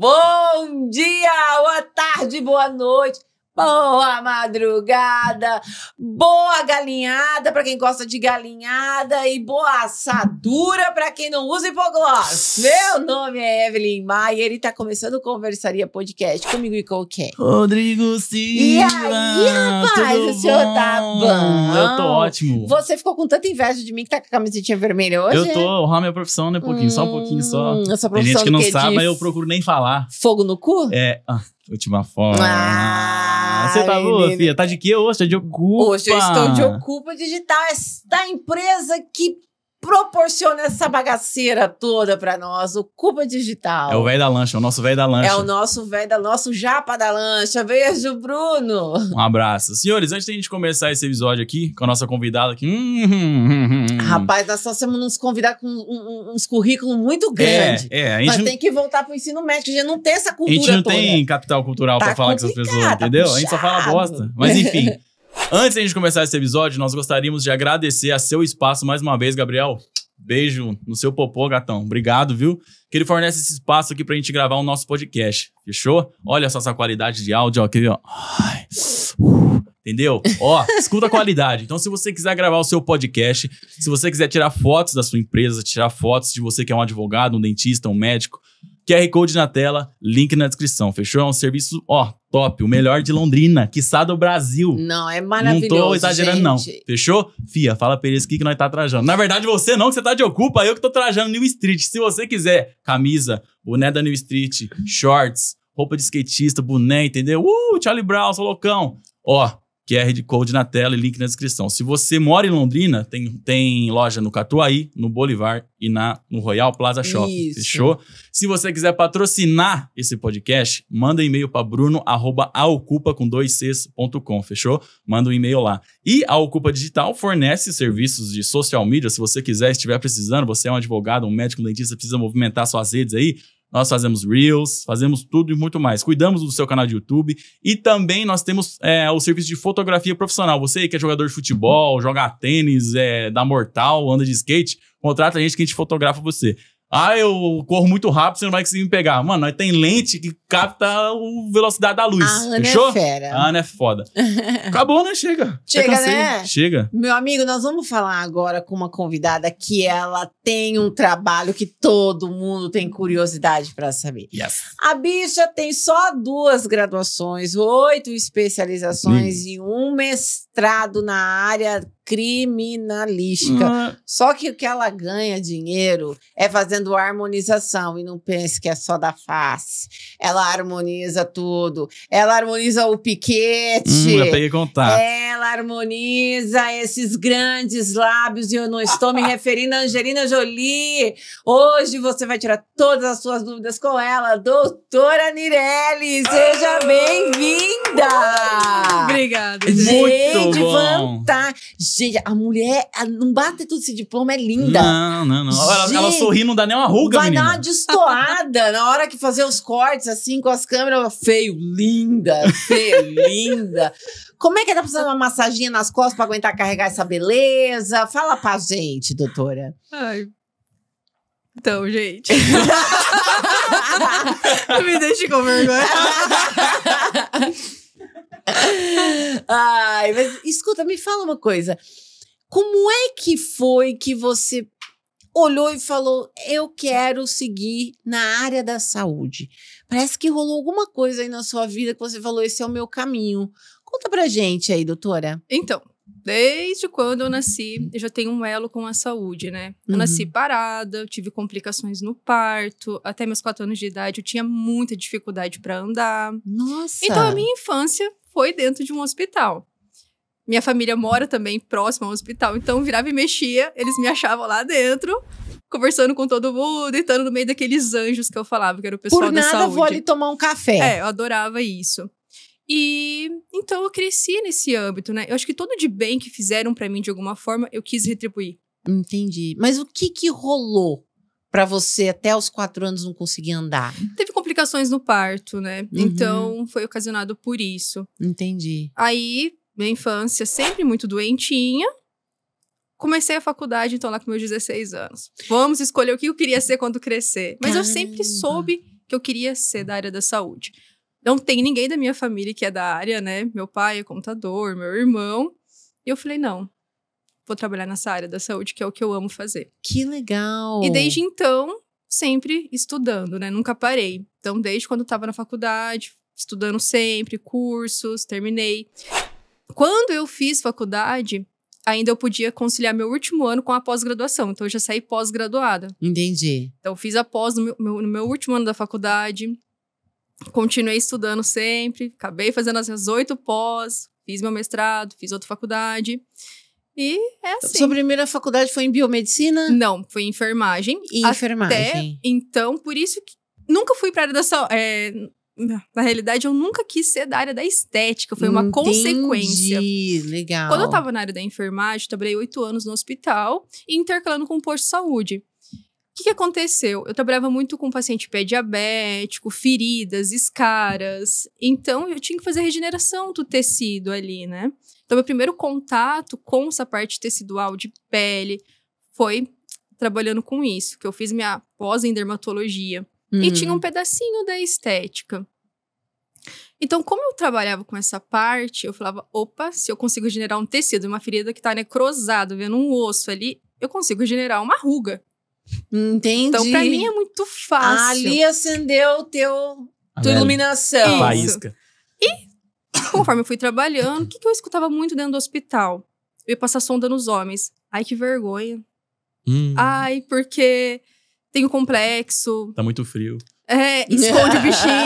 Bom dia, boa tarde, boa noite. Boa madrugada, boa galinhada para quem gosta de galinhada e boa assadura para quem não usa hipogloss. Meu nome é Evelyn Maier e tá começando Conversaria Podcast comigo e com quem? Rodrigo Silva. E aí, rapaz, o senhor tá bom? Eu tô ótimo. Você ficou com tanta inveja de mim que tá com a camisetinha vermelha hoje? Eu tô, honrar minha profissão, né? Um pouquinho, hum, só um pouquinho só. Essa hum, profissão Tem gente que não sabe, mas eu procuro nem falar. Fogo no cu? É, ah, última forma. Ah você tá louco, filha? Tá de que hoje? Tá de ocupa? Hoje eu estou de ocupa digital. Da empresa que proporciona essa bagaceira toda para nós, o Cuba Digital. É o velho da lancha, o nosso velho da lancha. É o nosso velho é da nosso japa da lancha. Beijo, Bruno. Um abraço. Senhores, antes de a gente começar esse episódio aqui com a nossa convidada aqui. Hum, hum, hum, hum, hum. Rapaz, nós só temos uns convidar com um, um, uns currículos muito grandes. É, é, a gente Mas não... tem que voltar pro ensino médio, a gente não tem essa cultura A gente não toda. tem capital cultural tá para falar com essas pessoas, entendeu? a gente só fala bosta. Mas enfim, Antes de a gente começar esse episódio, nós gostaríamos de agradecer a seu espaço mais uma vez, Gabriel. Beijo no seu popô, gatão. Obrigado, viu? Que ele fornece esse espaço aqui pra gente gravar o nosso podcast. Fechou? Olha só essa qualidade de áudio aqui, ó. Ai, entendeu? Ó, escuta a qualidade. Então, se você quiser gravar o seu podcast, se você quiser tirar fotos da sua empresa, tirar fotos de você que é um advogado, um dentista, um médico, QR Code na tela, link na descrição, fechou? É um serviço, ó, top, o melhor de Londrina, quiçá do Brasil. Não, é maravilhoso. Não tô exagerando, gente. não. Fechou? Fia, fala pra eles que, que nós tá trajando. Na verdade, você não, que você tá de ocupa, eu que tô trajando New Street. Se você quiser, camisa, boné da New Street, shorts, roupa de skatista, boné, entendeu? Uh, Charlie Brown, sou loucão. Ó, QR de Code na tela e link na descrição. Se você mora em Londrina, tem, tem loja no Catuaí, no Bolivar e na, no Royal Plaza Shopping. Isso. Fechou? Se você quiser patrocinar esse podcast, manda um e-mail para bruno, arroba, aocupa, com dois cs.com, fechou? Manda um e-mail lá. E a Ocupa Digital fornece serviços de social media. Se você quiser, estiver precisando, você é um advogado, um médico, um dentista, precisa movimentar suas redes aí, nós fazemos Reels, fazemos tudo e muito mais. Cuidamos do seu canal de YouTube e também nós temos é, o serviço de fotografia profissional. Você que é jogador de futebol, joga tênis, é, dá mortal, anda de skate, contrata a gente que a gente fotografa você. Ah, eu corro muito rápido, você não vai conseguir me pegar. Mano, nós tem lente que capta a velocidade da luz. A ah, Ana é Fechou? é fera. A ah, Ana é foda. Acabou, né? Chega. Chega, né? Chega. Meu amigo, nós vamos falar agora com uma convidada que ela tem um trabalho que todo mundo tem curiosidade para saber. Yes. A bicha tem só duas graduações, oito especializações e um mestrado na área criminalística. Uhum. Só que o que ela ganha dinheiro é fazendo harmonização e não pense que é só da face. Ela harmoniza tudo. Ela harmoniza o piquete. Hum, eu peguei contato. Ela harmoniza esses grandes lábios e eu não estou me referindo a Angelina Jolie. Hoje você vai tirar todas as suas dúvidas com ela, doutora Nirelli. Seja ah. bem-vinda. Obrigada. Gente, Muito bom. fantástico. Gente, a mulher, não bate tudo esse diploma, é linda. Não, não, não. Gente, ela, ela sorri, não dá nem uma ruga, Vai menina. dar uma destoada na hora que fazer os cortes, assim, com as câmeras. Feio, linda, feio, linda. Como é que é? tá precisando de uma massaginha nas costas pra aguentar carregar essa beleza? Fala pra gente, doutora. Ai, então, gente. Me deixe com vergonha. Ai, mas escuta, me fala uma coisa. Como é que foi que você olhou e falou: Eu quero seguir na área da saúde? Parece que rolou alguma coisa aí na sua vida que você falou: Esse é o meu caminho. Conta pra gente aí, doutora. Então, desde quando eu nasci, eu já tenho um elo com a saúde, né? Eu uhum. nasci parada, eu tive complicações no parto, até meus quatro anos de idade eu tinha muita dificuldade para andar. Nossa! Então a minha infância foi dentro de um hospital. Minha família mora também próxima ao hospital, então virava e mexia, eles me achavam lá dentro, conversando com todo mundo, entrando no meio daqueles anjos que eu falava, que era o pessoal Por nada, da saúde. vou ali tomar um café. É, eu adorava isso. E então eu cresci nesse âmbito, né? Eu acho que todo de bem que fizeram para mim de alguma forma, eu quis retribuir. Entendi. Mas o que que rolou para você até os quatro anos não conseguir andar? Teve complicações no parto, né? Uhum. Então foi ocasionado por isso. Entendi. Aí, minha infância sempre muito doentinha. Comecei a faculdade, então, lá com meus 16 anos. Vamos escolher o que eu queria ser quando crescer. Mas Caramba. eu sempre soube que eu queria ser da área da saúde. Não tem ninguém da minha família que é da área, né? Meu pai é contador, meu irmão. E eu falei, não, vou trabalhar nessa área da saúde, que é o que eu amo fazer. Que legal! E desde então, sempre estudando, né? Nunca parei. Então, desde quando estava na faculdade, estudando sempre, cursos, terminei. Quando eu fiz faculdade, ainda eu podia conciliar meu último ano com a pós-graduação. Então, eu já saí pós-graduada. Entendi. Então, fiz a pós no meu, no meu último ano da faculdade. Continuei estudando sempre. Acabei fazendo as oito pós. Fiz meu mestrado, fiz outra faculdade. E é assim. Sua primeira faculdade foi em biomedicina? Não, foi em enfermagem. E enfermagem. então, por isso que nunca fui para a área da saúde. É, na realidade, eu nunca quis ser da área da estética, foi uma Entendi, consequência. legal. Quando eu estava na área da enfermagem, trabalhei oito anos no hospital e intercalando com o posto de saúde. O que, que aconteceu? Eu trabalhava muito com paciente pé diabético, feridas, escaras. Então, eu tinha que fazer regeneração do tecido ali, né? Então, meu primeiro contato com essa parte tecidual de pele foi trabalhando com isso, que eu fiz minha pós em dermatologia. Uhum. E tinha um pedacinho da estética. Então, como eu trabalhava com essa parte, eu falava: opa, se eu consigo generar um tecido, uma ferida que tá necrosada, vendo um osso ali, eu consigo generar uma ruga. Entendi. Então, pra mim é muito fácil. Ali acendeu o teu, tua iluminação. Faísca. E Conforme eu fui trabalhando, o que, que eu escutava muito dentro do hospital? Eu ia passar sonda nos homens. Ai, que vergonha. Hum. Ai, porque tem o complexo. Tá muito frio. É, esconde o bichinho.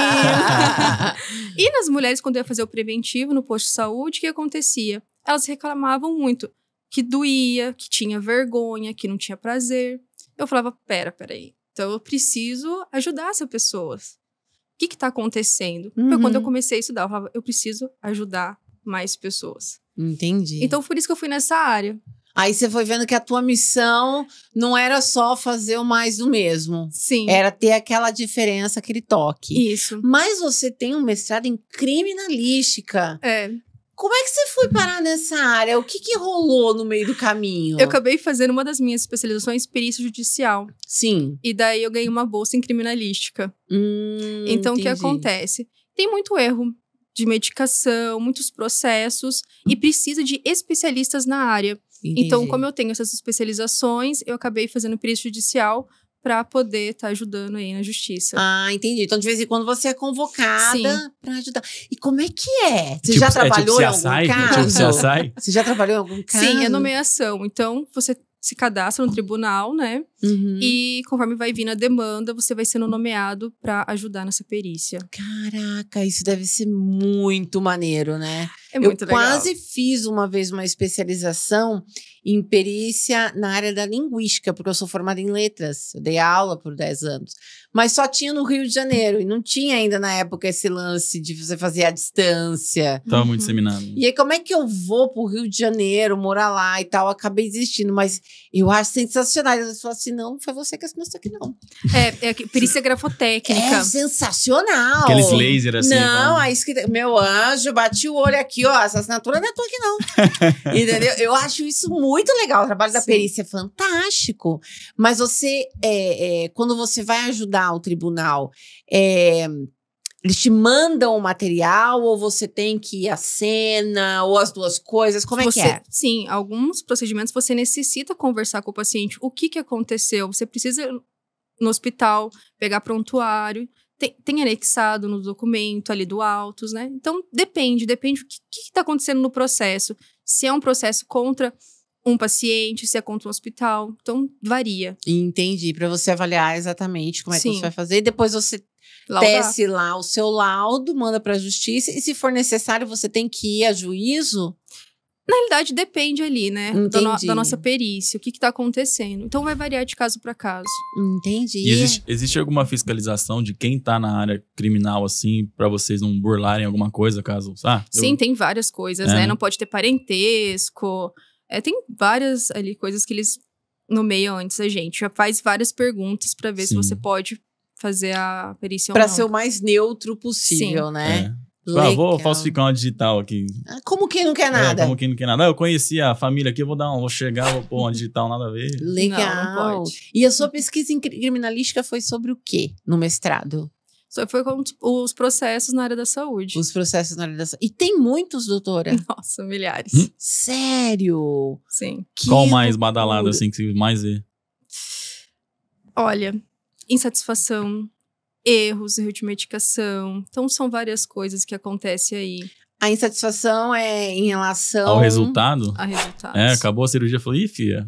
e nas mulheres, quando ia fazer o preventivo no posto de saúde, o que acontecia? Elas reclamavam muito que doía, que tinha vergonha, que não tinha prazer. Eu falava, pera, peraí. Então eu preciso ajudar essas pessoas que está acontecendo? Uhum. Foi quando eu uhum. comecei a estudar. Eu falava, eu preciso ajudar mais pessoas. Entendi. Então, por isso que eu fui nessa área. Aí você foi vendo que a tua missão não era só fazer o mais do mesmo. Sim. Era ter aquela diferença, aquele toque. Isso. Mas você tem um mestrado em criminalística. É. Como é que você foi parar nessa área? O que, que rolou no meio do caminho? Eu acabei fazendo uma das minhas especializações perícia judicial. Sim. E daí eu ganhei uma bolsa em criminalística. Hum, então, entendi. o que acontece? Tem muito erro de medicação, muitos processos e precisa de especialistas na área. Então, entendi. Então, como eu tenho essas especializações, eu acabei fazendo perícia judicial para poder estar tá ajudando aí na justiça. Ah, entendi. Então, de vez em quando você é convocada para ajudar. E como é que é? Você tipo, já trabalhou é tipo em algum é caso? tipo você, você já trabalhou em algum caso? Sim, é nomeação. Então, você se cadastra no tribunal, né? Uhum. E conforme vai vindo a demanda, você vai sendo nomeado para ajudar nessa perícia. Caraca, isso deve ser muito maneiro, né? É muito Eu legal. quase fiz uma vez uma especialização em perícia na área da linguística, porque eu sou formada em letras, eu dei aula por 10 anos. Mas só tinha no Rio de Janeiro, e não tinha ainda na época esse lance de você fazer a distância. Estava muito uhum. disseminado. E aí, como é que eu vou para o Rio de Janeiro, morar lá e tal? Acabei desistindo, mas eu acho sensacional. eu vezes falam assim: não, foi você que assinou isso aqui, não. É, é perícia grafotécnica. É sensacional. Aqueles lasers assim. Não, a é escrita. Meu anjo, bati o olho aqui, ó. Essa assinatura não é tua aqui, não. Entendeu? Eu acho isso muito muito legal. O trabalho da Sim. perícia é fantástico. Mas você, é, é, quando você vai ajudar o tribunal, é, eles te mandam o material ou você tem que ir à cena ou as duas coisas? Como é você, que é? Sim, alguns procedimentos você necessita conversar com o paciente. O que, que aconteceu? Você precisa ir no hospital, pegar prontuário. Tem, tem anexado no documento ali do autos, né? Então, depende, depende o que está acontecendo no processo. Se é um processo contra um paciente, se é contra um hospital. Então, varia. Entendi, para você avaliar exatamente como é Sim. que você vai fazer. E depois você Laudar. tece lá o seu laudo, manda para a justiça. E se for necessário, você tem que ir a juízo? Na realidade, depende ali, né? Da, no, da, nossa perícia, o que está acontecendo. Então, vai variar de caso para caso. Entendi. E existe, existe, alguma fiscalização de quem está na área criminal, assim, para vocês não burlarem alguma coisa, caso. Ah, Sim, eu... tem várias coisas, é. né? Não pode ter parentesco. É, tem várias ali coisas que eles nomeiam antes da gente. Já faz várias perguntas para ver Sim. se você pode fazer a perícia Para ser o mais neutro possível, Sim. né? É. Tipo, ah, vou falsificar uma digital aqui. Ah, é, como quem não quer nada? É, como quem não quer nada. Eu conheci a família aqui, vou dar um, vou chegar, vou pôr uma digital, nada a ver. Legal. Não, não e a sua pesquisa em criminalística foi sobre o quê no mestrado? Só foi com os processos na área da saúde. Os processos na área da saúde. E tem muitos, doutora? Nossa, milhares. Hum? Sério? Sim. Que Qual mais badalado, assim, que você mais vê? Olha, insatisfação, erros, erro de medicação. Então, são várias coisas que acontecem aí. A insatisfação é em relação... Ao resultado? A resultado. É, acabou a cirurgia. Falei, ih, fia...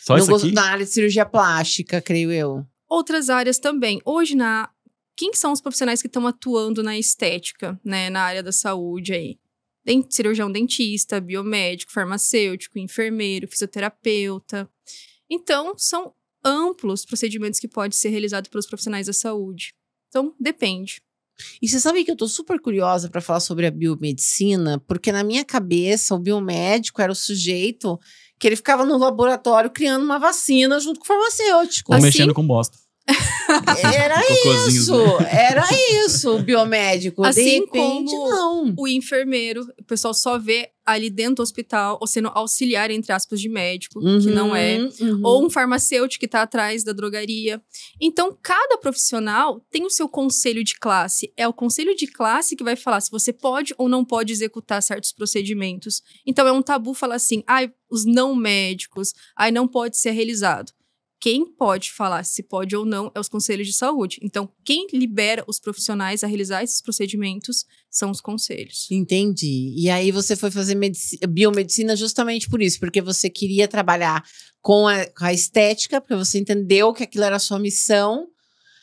Só isso aqui? Não gosto da área de cirurgia plástica, creio eu outras áreas também. Hoje, na quem são os profissionais que estão atuando na estética, né, na área da saúde aí? Dent, cirurgião dentista, biomédico, farmacêutico, enfermeiro, fisioterapeuta. Então, são amplos procedimentos que podem ser realizados pelos profissionais da saúde. Então, depende. E você sabe que eu estou super curiosa para falar sobre a biomedicina, porque na minha cabeça o biomédico era o sujeito que ele ficava no laboratório criando uma vacina junto com o farmacêutico. Ou assim, mexendo com bosta. É, era isso, né? era isso o biomédico. Assim como não. o enfermeiro, o pessoal só vê ali dentro do hospital, ou sendo auxiliar, entre aspas, de médico, uhum, que não é. Uhum, uhum. Ou um farmacêutico que está atrás da drogaria. Então, cada profissional tem o seu conselho de classe. É o conselho de classe que vai falar se você pode ou não pode executar certos procedimentos. Então, é um tabu falar assim, ai, ah, os não médicos, ai, ah, não pode ser realizado quem pode falar se pode ou não é os conselhos de saúde. Então, quem libera os profissionais a realizar esses procedimentos são os conselhos. Entendi. E aí você foi fazer biomedicina justamente por isso, porque você queria trabalhar com a, com a estética, porque você entendeu que aquilo era a sua missão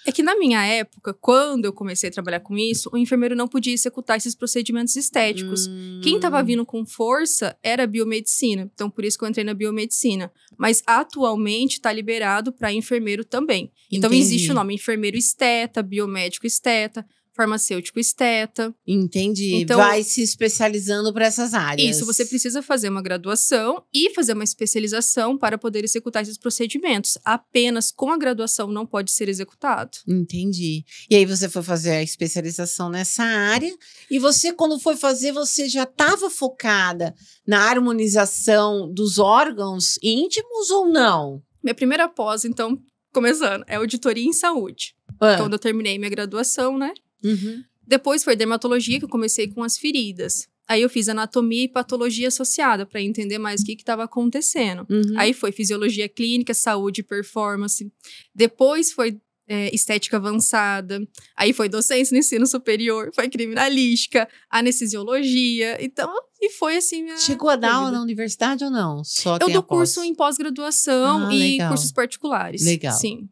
é que na minha época, quando eu comecei a trabalhar com isso, o enfermeiro não podia executar esses procedimentos estéticos. Hum. Quem estava vindo com força era a biomedicina. Então, por isso que eu entrei na biomedicina. Mas atualmente está liberado para enfermeiro também. Então, Entendi. existe o nome enfermeiro esteta, biomédico esteta farmacêutico esteta. Entendi. Então, Vai se especializando para essas áreas. Isso, você precisa fazer uma graduação e fazer uma especialização para poder executar esses procedimentos. Apenas com a graduação não pode ser executado. Entendi. E aí você foi fazer a especialização nessa área e você quando foi fazer você já estava focada na harmonização dos órgãos íntimos ou não? Minha primeira pós, então, começando, é auditoria em saúde. Ah. Quando eu terminei minha graduação, né? Uhum. Depois foi dermatologia, que eu comecei com as feridas. Aí eu fiz anatomia e patologia associada para entender mais o que estava acontecendo. Uhum. Aí foi fisiologia clínica, saúde e performance. Depois foi é, estética avançada. Aí foi docência no ensino superior, foi criminalística, anestesiologia. Então, e foi assim. Minha Chegou a dar aula na universidade ou não? Só Eu dou curso em pós-graduação ah, e legal. cursos particulares. Legal. Sim.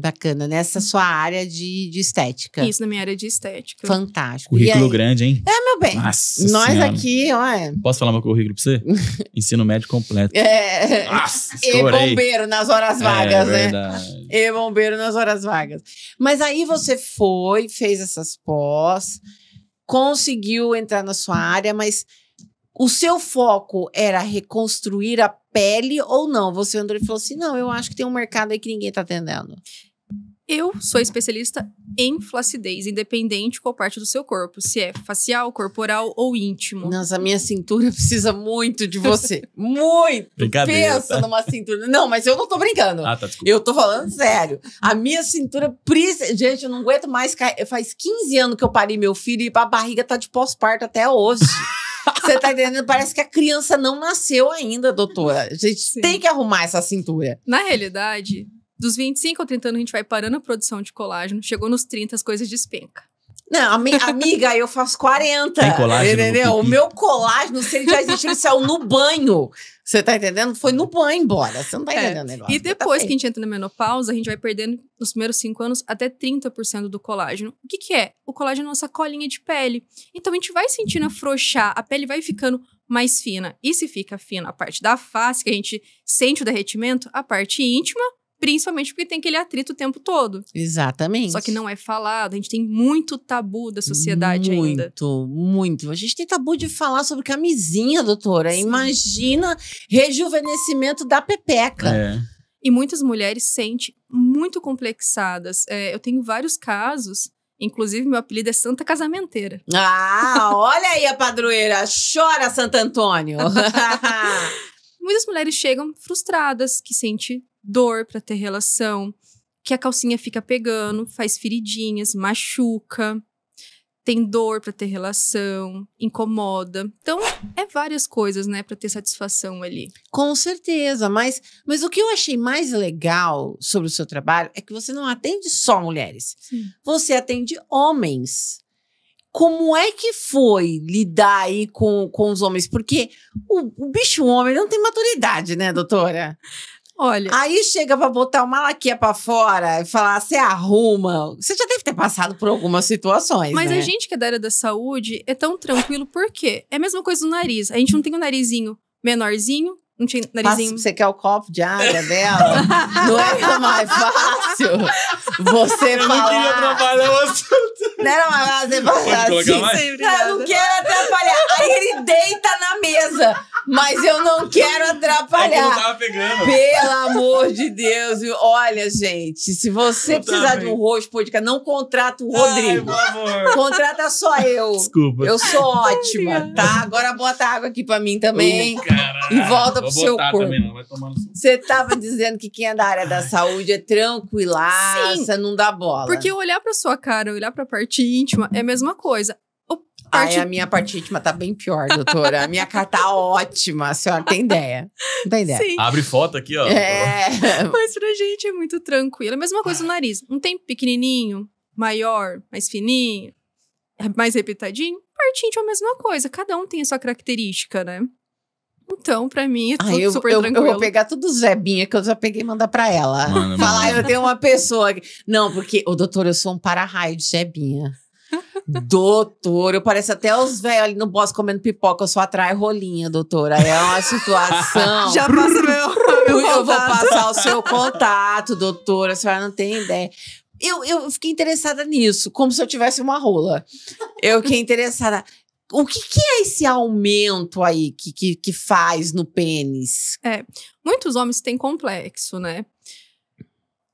Bacana, nessa sua área de, de estética. Isso, na minha área de estética. Fantástico. Currículo grande, hein? É, meu bem. Nossa Nós senhora. aqui, olha. Posso falar meu currículo pra você? Ensino médio completo. É. Nossa, E bombeiro nas horas é, vagas, é, né? Verdade. E bombeiro nas horas vagas. Mas aí você foi, fez essas pós, conseguiu entrar na sua área, mas o seu foco era reconstruir a pele ou não? Você, André, falou assim: não, eu acho que tem um mercado aí que ninguém tá atendendo. Eu sou especialista em flacidez, independente qual parte do seu corpo, se é facial, corporal ou íntimo. Nossa, a minha cintura precisa muito de você. muito! Brincadeira. Pensa numa cintura. Não, mas eu não tô brincando. Ah, tá, desculpa. Eu tô falando sério. A minha cintura precisa. Gente, eu não aguento mais. Faz 15 anos que eu parei meu filho e a barriga tá de pós-parto até hoje. Você tá entendendo? Parece que a criança não nasceu ainda, doutora. A gente Sim. tem que arrumar essa cintura. Na realidade, dos 25 ao 30 anos, a gente vai parando a produção de colágeno. Chegou nos 30, as coisas despenca. Não, amiga, eu faço 40. Tem colágeno entendeu? O meu colágeno, se ele já existe, ele saiu é no banho. Você tá entendendo? Foi no banho embora. Você não tá é. entendendo o negócio. E tá depois tá que a gente entra na menopausa, a gente vai perdendo, nos primeiros 5 anos, até 30% do colágeno. O que que é? O colágeno é nossa colinha de pele. Então a gente vai sentindo afrouxar, a pele vai ficando mais fina. E se fica fina a parte da face, que a gente sente o derretimento, a parte íntima Principalmente porque tem aquele atrito o tempo todo. Exatamente. Só que não é falado. A gente tem muito tabu da sociedade muito, ainda. Muito, muito. A gente tem tabu de falar sobre camisinha, doutora. Sim. Imagina rejuvenescimento da pepeca. É. E muitas mulheres sentem muito complexadas. É, eu tenho vários casos Inclusive, meu apelido é Santa Casamenteira. Ah, olha aí a padroeira. Chora, Santo Antônio. Muitas mulheres chegam frustradas, que sente dor para ter relação, que a calcinha fica pegando, faz feridinhas, machuca, tem dor para ter relação, incomoda. Então, é várias coisas, né, para ter satisfação ali. Com certeza, mas mas o que eu achei mais legal sobre o seu trabalho é que você não atende só mulheres. Sim. Você atende homens como é que foi lidar aí com, com os homens? Porque o, o bicho homem não tem maturidade, né, doutora? Olha. Aí chega para botar uma laquia para fora e falar, você arruma. Você já deve ter passado por algumas situações. Mas né? a gente que é da área da saúde é tão tranquilo, por quê? É a mesma coisa do nariz. A gente não tem um narizinho menorzinho, não tinha narizinho. Passa, você quer o copo de água dela? não é mais fácil você Eu falar. não queria trabalhar o assunto. Né, não era uma frase Pode colocar assim, mais? Sim, eu não quero atrapalhar. Aí ele deita na mesa mas eu não quero atrapalhar. É eu não tava pegando. Pelo amor de Deus. Olha, gente, se você eu precisar também. de um rosto podcast, não contrata o Rodrigo. Ai, por favor. Contrata só eu. Desculpa. Eu sou ótima, tá? Agora bota água aqui pra mim também. Uh, e volta Vou pro seu corpo. Também, não. Vai tomar no... Você tava dizendo que quem é da área da saúde é tranquilaça, Sim, não dá bola. Porque olhar pra sua cara, olhar pra parte íntima é a mesma coisa parte... Ai, a minha partítima tá bem pior, doutora. A minha cara tá ótima, a senhora tem ideia. Não tem ideia. Sim. Abre foto aqui, ó. É. Mas pra gente é muito tranquilo. É a mesma coisa no nariz. Não tem pequenininho, maior, mais fininho, mais repitadinho? Partite é a mesma coisa. Cada um tem a sua característica, né? Então, pra mim, é tudo eu, super eu, tranquilo. Eu vou pegar tudo Zebinha que eu já peguei e mandar pra ela. Mano, Falar, mano. eu tenho uma pessoa. Não, porque, o doutor, eu sou um para-raio de Zebinha. Doutor, eu pareço até os velhos ali no bosque comendo pipoca, eu só atraio rolinha, doutora. É uma situação. Já passou meu, meu Eu vou passar o seu contato, doutora. A senhora não tem ideia. Eu, eu fiquei interessada nisso, como se eu tivesse uma rola. Eu fiquei interessada. O que, que é esse aumento aí que, que, que faz no pênis? É, muitos homens têm complexo, né?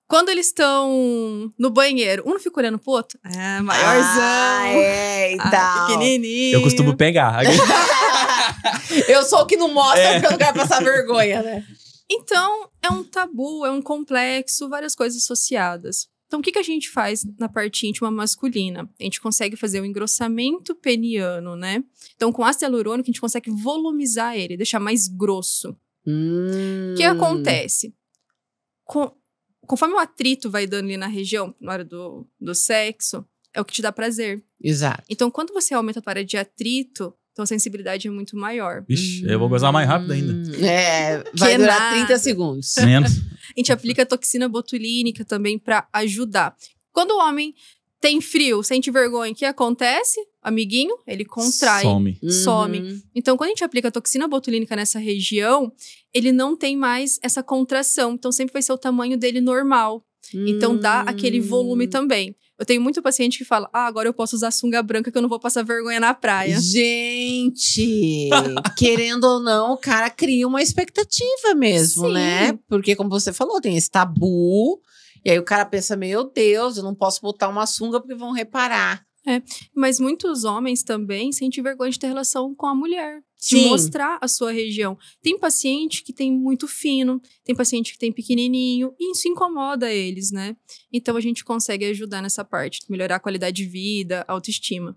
Quando eles estão no banheiro, um fica olhando pro outro. É, maiorzão. Ah, é, ah, e então. tal. pequenininho. Eu costumo pegar. eu sou o que não mostra é. porque eu não quero passar vergonha, né? Então, é um tabu, é um complexo, várias coisas associadas. Então, o que, que a gente faz na parte íntima masculina? A gente consegue fazer o um engrossamento peniano, né? Então, com ácido hialurônico, a gente consegue volumizar ele, deixar mais grosso. O hum. que acontece? Com conforme o atrito vai dando ali na região, na hora do, do sexo, é o que te dá prazer. Exato. Então, quando você aumenta a área de atrito, então a sensibilidade é muito maior. Ixi, hum, eu vou gozar mais rápido ainda. Hum, é, vai que durar nada. 30 segundos. Menos. a gente aplica toxina botulínica também para ajudar. Quando o homem tem frio, sente vergonha, o que acontece? Amiguinho, ele contrai, some. some. Uhum. Então, quando a gente aplica a toxina botulínica nessa região, ele não tem mais essa contração. Então, sempre vai ser o tamanho dele normal. Então, dá aquele hum. volume também. Eu tenho muito paciente que fala: Ah, agora eu posso usar sunga branca que eu não vou passar vergonha na praia. Gente, querendo ou não, o cara cria uma expectativa mesmo, Sim. né? Porque, como você falou, tem esse tabu e aí o cara pensa: meu Deus, eu não posso botar uma sunga porque vão reparar. É, mas muitos homens também sentem vergonha de ter relação com a mulher, Sim. de mostrar a sua região. Tem paciente que tem muito fino, tem paciente que tem pequenininho, e isso incomoda eles, né? Então a gente consegue ajudar nessa parte, melhorar a qualidade de vida, autoestima.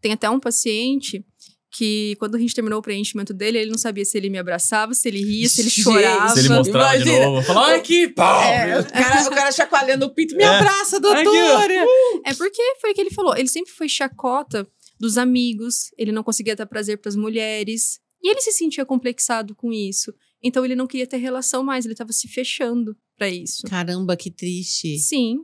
Tem até um paciente que quando a gente terminou o preenchimento dele, ele não sabia se ele me abraçava, se ele ria, se ele chorava. Se ele mostrava Imagina. de novo, falar, ai que pau! É. é, o, cara, o cara chacoalhando o pinto, me é. abraça, doutora! Uh. É porque foi o que ele falou, ele sempre foi chacota dos amigos, ele não conseguia dar prazer para as mulheres, e ele se sentia complexado com isso. Então ele não queria ter relação mais, ele estava se fechando para isso. Caramba, que triste. Sim.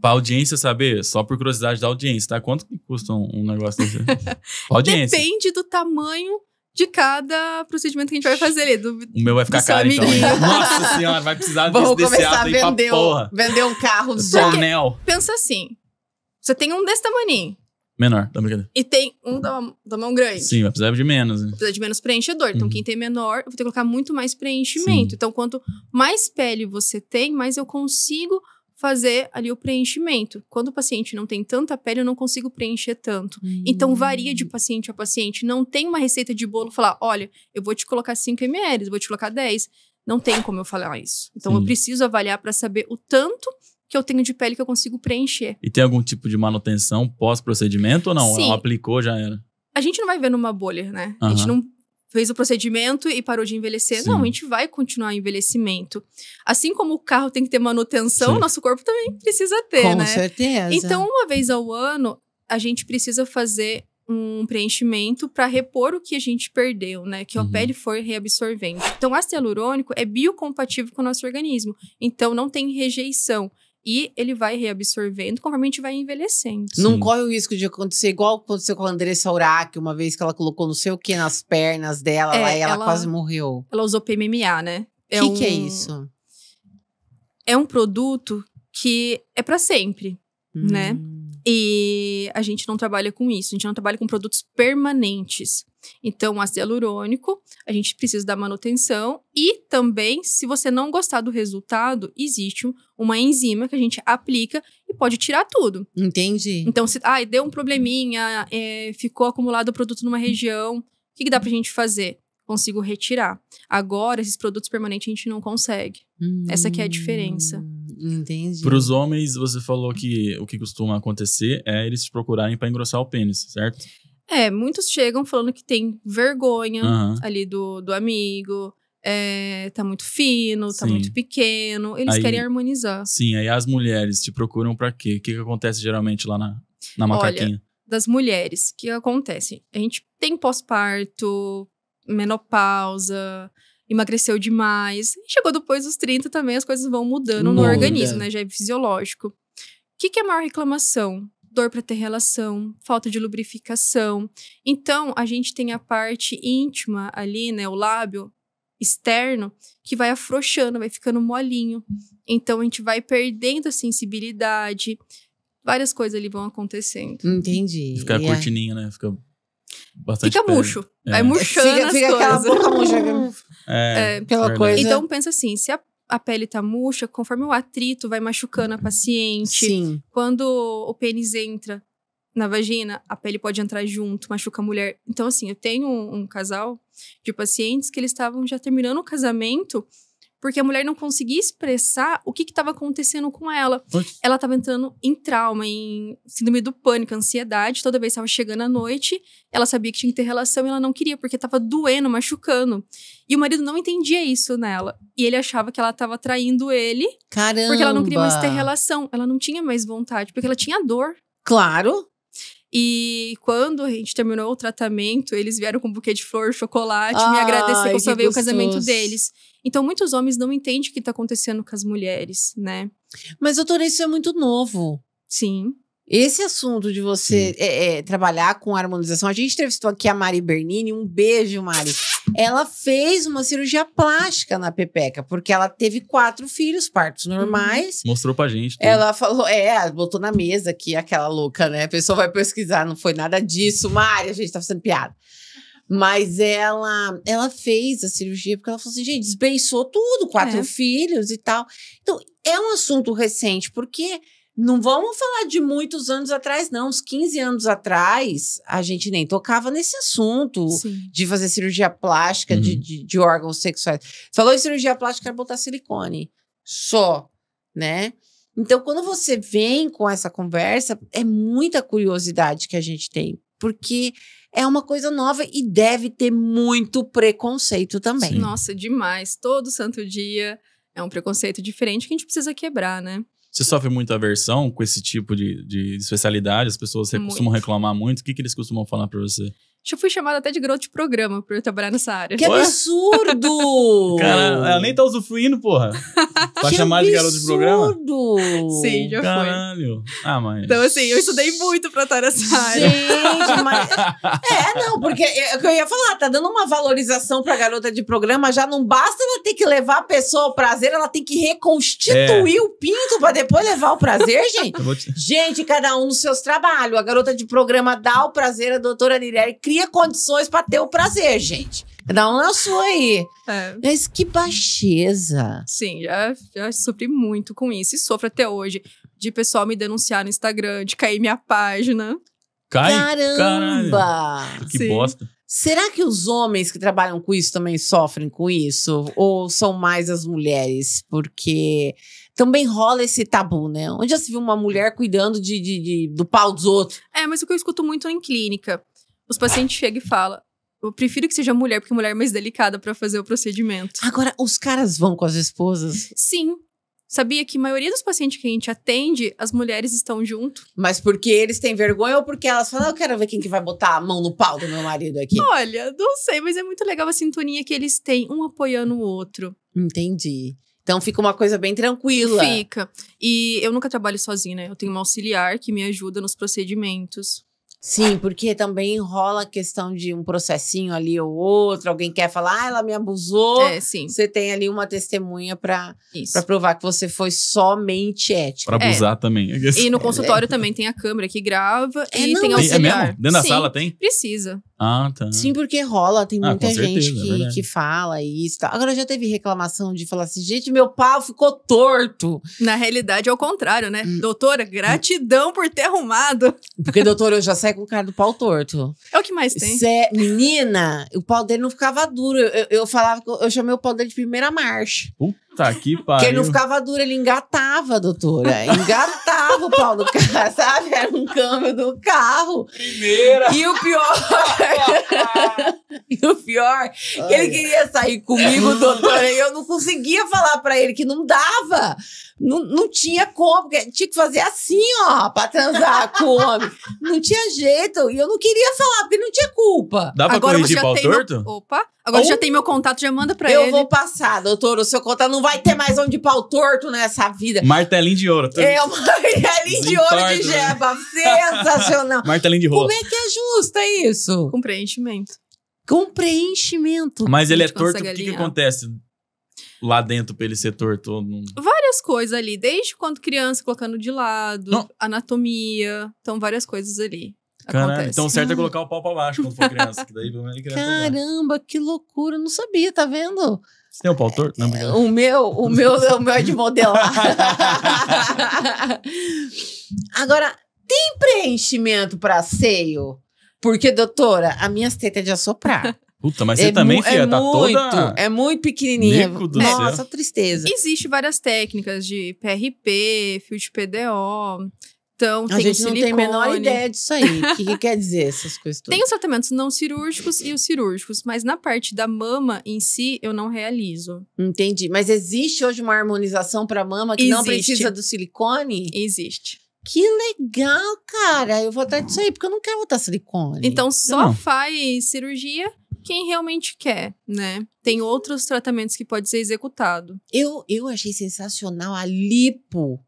Pra audiência saber, só por curiosidade da audiência, tá? Quanto que custa um, negócio desse? audiência. Depende do tamanho de cada procedimento que a gente vai fazer ali. Do, o meu vai ficar caro, amiguinho. então. Hein? Nossa senhora, vai precisar Vamos desse, desse começar a vender, porra. vender um carro Só Anel. Pensa assim, você tem um desse tamaninho. Menor, tá brincadeira. E tem um da, da, mão grande. Sim, vai precisar de menos. Né? Precisa de menos preenchedor. Então, uhum. quem tem menor, eu vou ter que colocar muito mais preenchimento. Sim. Então, quanto mais pele você tem, mais eu consigo fazer ali o preenchimento. Quando o paciente não tem tanta pele, eu não consigo preencher tanto. Hum. Então varia de paciente a paciente. Não tem uma receita de bolo falar, olha, eu vou te colocar 5 ml, vou te colocar 10. Não tem como eu falar isso. Então Sim. eu preciso avaliar para saber o tanto que eu tenho de pele que eu consigo preencher. E tem algum tipo de manutenção pós procedimento ou não? Sim. Aplicou já era. A gente não vai ver numa bolha, né? Uhum. A gente não fez o procedimento e parou de envelhecer. Sim. Não, a gente vai continuar envelhecimento. Assim como o carro tem que ter manutenção, Sim. nosso corpo também precisa ter, Com né? Com certeza. Então, uma vez ao ano, a gente precisa fazer um preenchimento para repor o que a gente perdeu, né? Que a uhum. pele foi reabsorvente. Então, ácido hialurônico é biocompatível com o nosso organismo. Então, não tem rejeição e ele vai reabsorvendo conforme a gente vai envelhecendo. Não corre o risco de acontecer igual aconteceu com a Andressa Urach, uma vez que ela colocou não sei o que nas pernas dela, é, lá, e ela, ela, quase morreu. Ela usou PMMA, né? O é que, é um, que é isso? É um produto que é para sempre, né? hum. né? E a gente não trabalha com isso, a gente não trabalha com produtos permanentes. Então, o ácido hialurônico, a gente precisa da manutenção e também, se você não gostar do resultado, existe uma enzima que a gente aplica e pode tirar tudo. Entendi. Então, se ah, deu um probleminha, é, ficou acumulado o produto numa região, o que, que dá pra gente fazer? Consigo retirar. Agora, esses produtos permanentes a gente não consegue. Hum, Essa que é a diferença. Hum, entendi. Para os homens, você falou que o que costuma acontecer é eles procurarem para engrossar o pênis, certo? É, muitos chegam falando que tem vergonha uhum. ali do, do amigo, é, tá muito fino, tá sim. tá muito pequeno, eles aí, querem harmonizar. Sim, aí as mulheres te procuram para quê? O que, que acontece geralmente lá na, na macaquinha? Olha, das mulheres, o que acontece? A gente tem pós-parto, menopausa, emagreceu demais. Chegou depois dos 30 também, as coisas vão mudando no organismo, né? Já é fisiológico. O que, que é a maior reclamação? dor para ter relação, falta de lubrificação. Então, a gente tem a parte íntima ali, né, o lábio externo, que vai afrouxando, vai ficando molinho. Então, a gente vai perdendo a sensibilidade. Várias coisas ali vão acontecendo. Entendi. Fica yeah. É. né? Fica bastante Fica murcho. É. Vai murchando fica, fica aquela boca murcha. É, é, coisa. Então, pensa assim, se a a pele tá murcha, conforme o atrito vai machucando a paciente. Sim. Quando o pênis entra na vagina, a pele pode entrar junto, machuca a mulher. Então, assim, eu tenho um, um casal de pacientes que eles estavam já terminando o casamento porque a mulher não conseguia expressar o que estava acontecendo com ela. Ela estava entrando em trauma, em síndrome do pânico, ansiedade. Toda vez que estava chegando à noite, ela sabia que tinha que ter relação e ela não queria, porque estava doendo, machucando. E o marido não entendia isso nela. E ele achava que ela estava traindo ele. Caramba! Porque ela não queria mais ter relação. Ela não tinha mais vontade, porque ela tinha dor. Claro. E quando a gente terminou o tratamento, eles vieram com um buquê de flor, chocolate, ah, me agradecer por saber o casamento deles. Então, muitos homens não entendem o que está acontecendo com as mulheres, né? Mas, doutora, isso é muito novo. Sim. Esse assunto de você é, é, trabalhar com harmonização, a gente entrevistou aqui a Mari Bernini, um beijo, Mari. Ela fez uma cirurgia plástica na Pepeca, porque ela teve quatro filhos, partos uhum. normais. Hum, mostrou pra gente. Tudo. Ela falou, é, botou na mesa aqui aquela louca, né? A pessoa vai pesquisar, não foi nada disso, Mari, a gente tá fazendo piada. Mas ela, ela fez a cirurgia porque ela falou assim, gente, desbençou tudo, quatro é. filhos e tal. Então, é um assunto recente, porque não vamos falar de muitos anos atrás, não. Uns 15 anos atrás, a gente nem tocava nesse assunto Sim. de fazer cirurgia plástica, uhum. de, de, de, órgãos sexuais. Falou em cirurgia plástica, era botar silicone. Só, né? Então, quando você vem com essa conversa, é muita curiosidade que a gente tem, porque é uma coisa nova e deve ter muito preconceito também. Sim. Nossa, demais. Todo santo dia é um preconceito diferente que a gente precisa quebrar, né? Você sofre muita aversão com esse tipo de, de especialidade? As pessoas muito. costumam reclamar muito. O que, que eles costumam falar para você? eu fui chamada até de garoto de programa pra eu trabalhar nessa área. Que absurdo! Cara, ela nem tá usufruindo, porra. Tá chamada de garoto de programa? absurdo! Sim, já Caralho. Ah, mas... Então, assim, eu estudei muito pra estar nessa área. Gente, mas... É, não, porque é, é o que eu ia falar, tá dando uma valorização pra garota de programa, já não basta ela ter que levar a pessoa ao prazer, ela tem que reconstituir É. o pinto pra depois levar o prazer, gente. Eu vou te- Gente, cada um nos seus trabalhos. A garota de programa dá o prazer, a doutora Nirelli cria condições para ter o prazer, gente. Dá um na sua aí. É. Mas que baixeza. Sim, já, já sofri muito com isso. E sofro até hoje. De pessoal me denunciar no Instagram, de cair minha página. Cai? Caramba! Que Sim. bosta. Será que os homens que trabalham com isso também sofrem com isso? Ou são mais as mulheres? Porque também rola esse tabu, né? Onde já se viu uma mulher cuidando de, de, de do pau dos outros? É, mas o que eu escuto muito é em clínica os pacientes chegam e falam: eu prefiro que seja mulher, porque mulher é mais delicada para fazer o procedimento. Agora, os caras vão com as esposas? Sim. Sabia que a maioria dos pacientes que a gente atende, as mulheres estão junto. Mas porque eles têm vergonha ou porque elas falam, ah, eu quero ver quem que vai botar a mão no pau do meu marido aqui? Olha, não sei, mas é muito legal a sintonia que eles têm, um apoiando o outro. Entendi. Então fica uma coisa bem tranquila. Fica. E eu nunca trabalho sozinha, né? Eu tenho uma auxiliar que me ajuda nos procedimentos. Sim, porque também rola a questão de um processinho ali ou outro, alguém quer falar, ah, ela me abusou. É, sim. Você tem ali uma testemunha para provar que você foi somente ética. Para abusar é. também. E no é. consultório é. também tem a câmera que grava é, e não, tem é auxiliar. É mesmo? Dentro da sim, sala tem? Precisa. Ah, tá. Sim, porque rola, tem ah, muita ah, gente certeza, é que, que fala isso. Tá. Agora já teve reclamação de falar assim, gente, meu pau ficou torto. Na realidade é o contrário, né? Hum. Doutora, gratidão por ter arrumado. Porque, doutora, eu já saí sai com cara do pau torto. É o que mais tem. Cê, menina, o pau dele não ficava duro. Eu, eu, eu falava, eu chamei o pau dele de primeira marcha. Puta Tá que pá. Porque ele não ficava duro, ele engatava, doutora. É, engatava o pau do carro, sabe? Era um câmbio do carro. Primeira! E o pior. e o pior, que ele queria sair comigo, doutora, e eu não conseguia falar para ele que não dava. Não, não tinha como, porque tinha que fazer assim, ó, pra transar com o homem. Não tinha jeito. E eu não queria falar, porque não tinha culpa. Dá pra Agora corrigir pau torto? Meu... Opa! Agora Ou... já tem meu contato, já manda pra eu ele. Eu vou passar, doutora. O seu contato não não vai ter mais onde pau torto nessa vida. Martelinho de ouro. Tô... Tá? É, martelinho de ouro de né? jeba. Sensacional. Martelinho de ouro. Como é que é justo isso? Com preenchimento. Com preenchimento. Mas ele é torto, o que, que acontece? lá dentro pra ele ser torto? Não... Várias coisas ali, desde quando criança, colocando de lado, não. anatomia, então várias coisas ali. Caramba, então o certo é colocar o pau pra baixo quando for criança, que daí pelo menos criança. Caramba, que loucura, não sabia, tá vendo? Você tem o um pau torto? Não, é, O meu, o meu, o meu é de modelar. Agora, tem preenchimento para seio? Porque, doutora, a minha tetas é de assoprar. Puta, mas é você também, é filha, é tá muito, toda... É muito pequenininha. Nossa, céu. tristeza. Existem várias técnicas de PRP, fio de PDO, cartão, a tem gente não tem a menor ideia disso aí. O que, que, quer dizer essas coisas todas? Tem os tratamentos não cirúrgicos e os cirúrgicos, mas na parte da mama em si, eu não realizo. Entendi. Mas existe hoje uma harmonização para mama que existe. não precisa do silicone? Existe. Que legal, cara. Eu vou atrás disso aí, porque eu não quero botar silicone. Então só não. faz cirurgia quem realmente quer, né? Tem outros tratamentos que pode ser executado. Eu, eu achei sensacional a lipo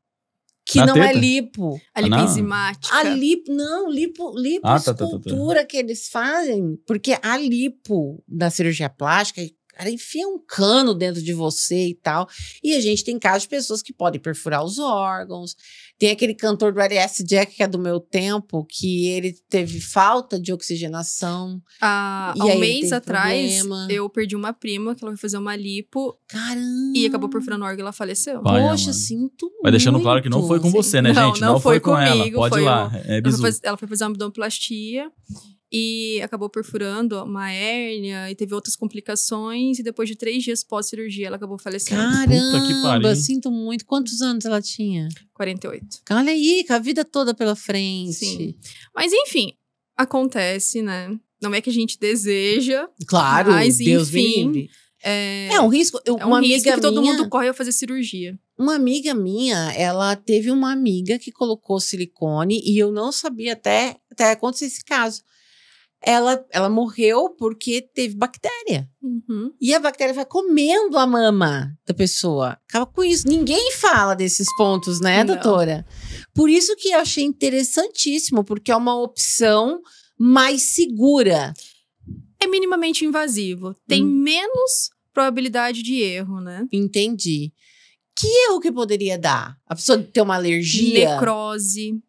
que Na não é teta. é lipo. A ah, lipenzimática. A ah, lipo, não, lipo, lipo ah, tá, tá, tá, tá. que eles fazem, porque a lipo da cirurgia plástica, cara enfia um cano dentro de você e tal. E a gente tem casos de pessoas que podem perfurar os órgãos. Tem aquele cantor do R.S. Jack, que é do meu tempo, que ele teve falta de oxigenação. Ah, há um mês atrás, problema. eu perdi uma prima que ela foi fazer uma lipo. Caramba! E acabou perfurando o órgão e ela faleceu. Poxa, mano. sinto Vai muito. deixando claro que não foi com você, né, não, gente? Não, não foi, foi, com ela. Pode ir lá. É ela, foi fazer, ela foi fazer uma abdominoplastia e acabou perfurando uma hérnia e teve outras complicações. E depois de três dias pós-cirurgia, ela acabou falecendo. Caramba, sinto muito. Quantos anos ela tinha? 48. Olha aí, com a vida toda pela frente. Sim. Mas enfim, acontece, né? Não é que a gente deseja. Claro, mas, Deus enfim, me livre. É, é, um risco. Eu, é um uma risco amiga que todo minha, mundo corre ao fazer cirurgia. Uma amiga minha, ela teve uma amiga que colocou silicone e eu não sabia até, até acontecer esse caso ela, ela morreu porque teve bactéria. Uhum. E a bactéria vai comendo a mama da pessoa. Acaba com isso. Ninguém fala desses pontos, né, Não. doutora? Por isso que eu achei interessantíssimo, porque é uma opção mais segura. É minimamente invasivo. Tem hum. menos probabilidade de erro, né? Entendi. Que erro que poderia dar? A pessoa ter uma alergia? Necrose,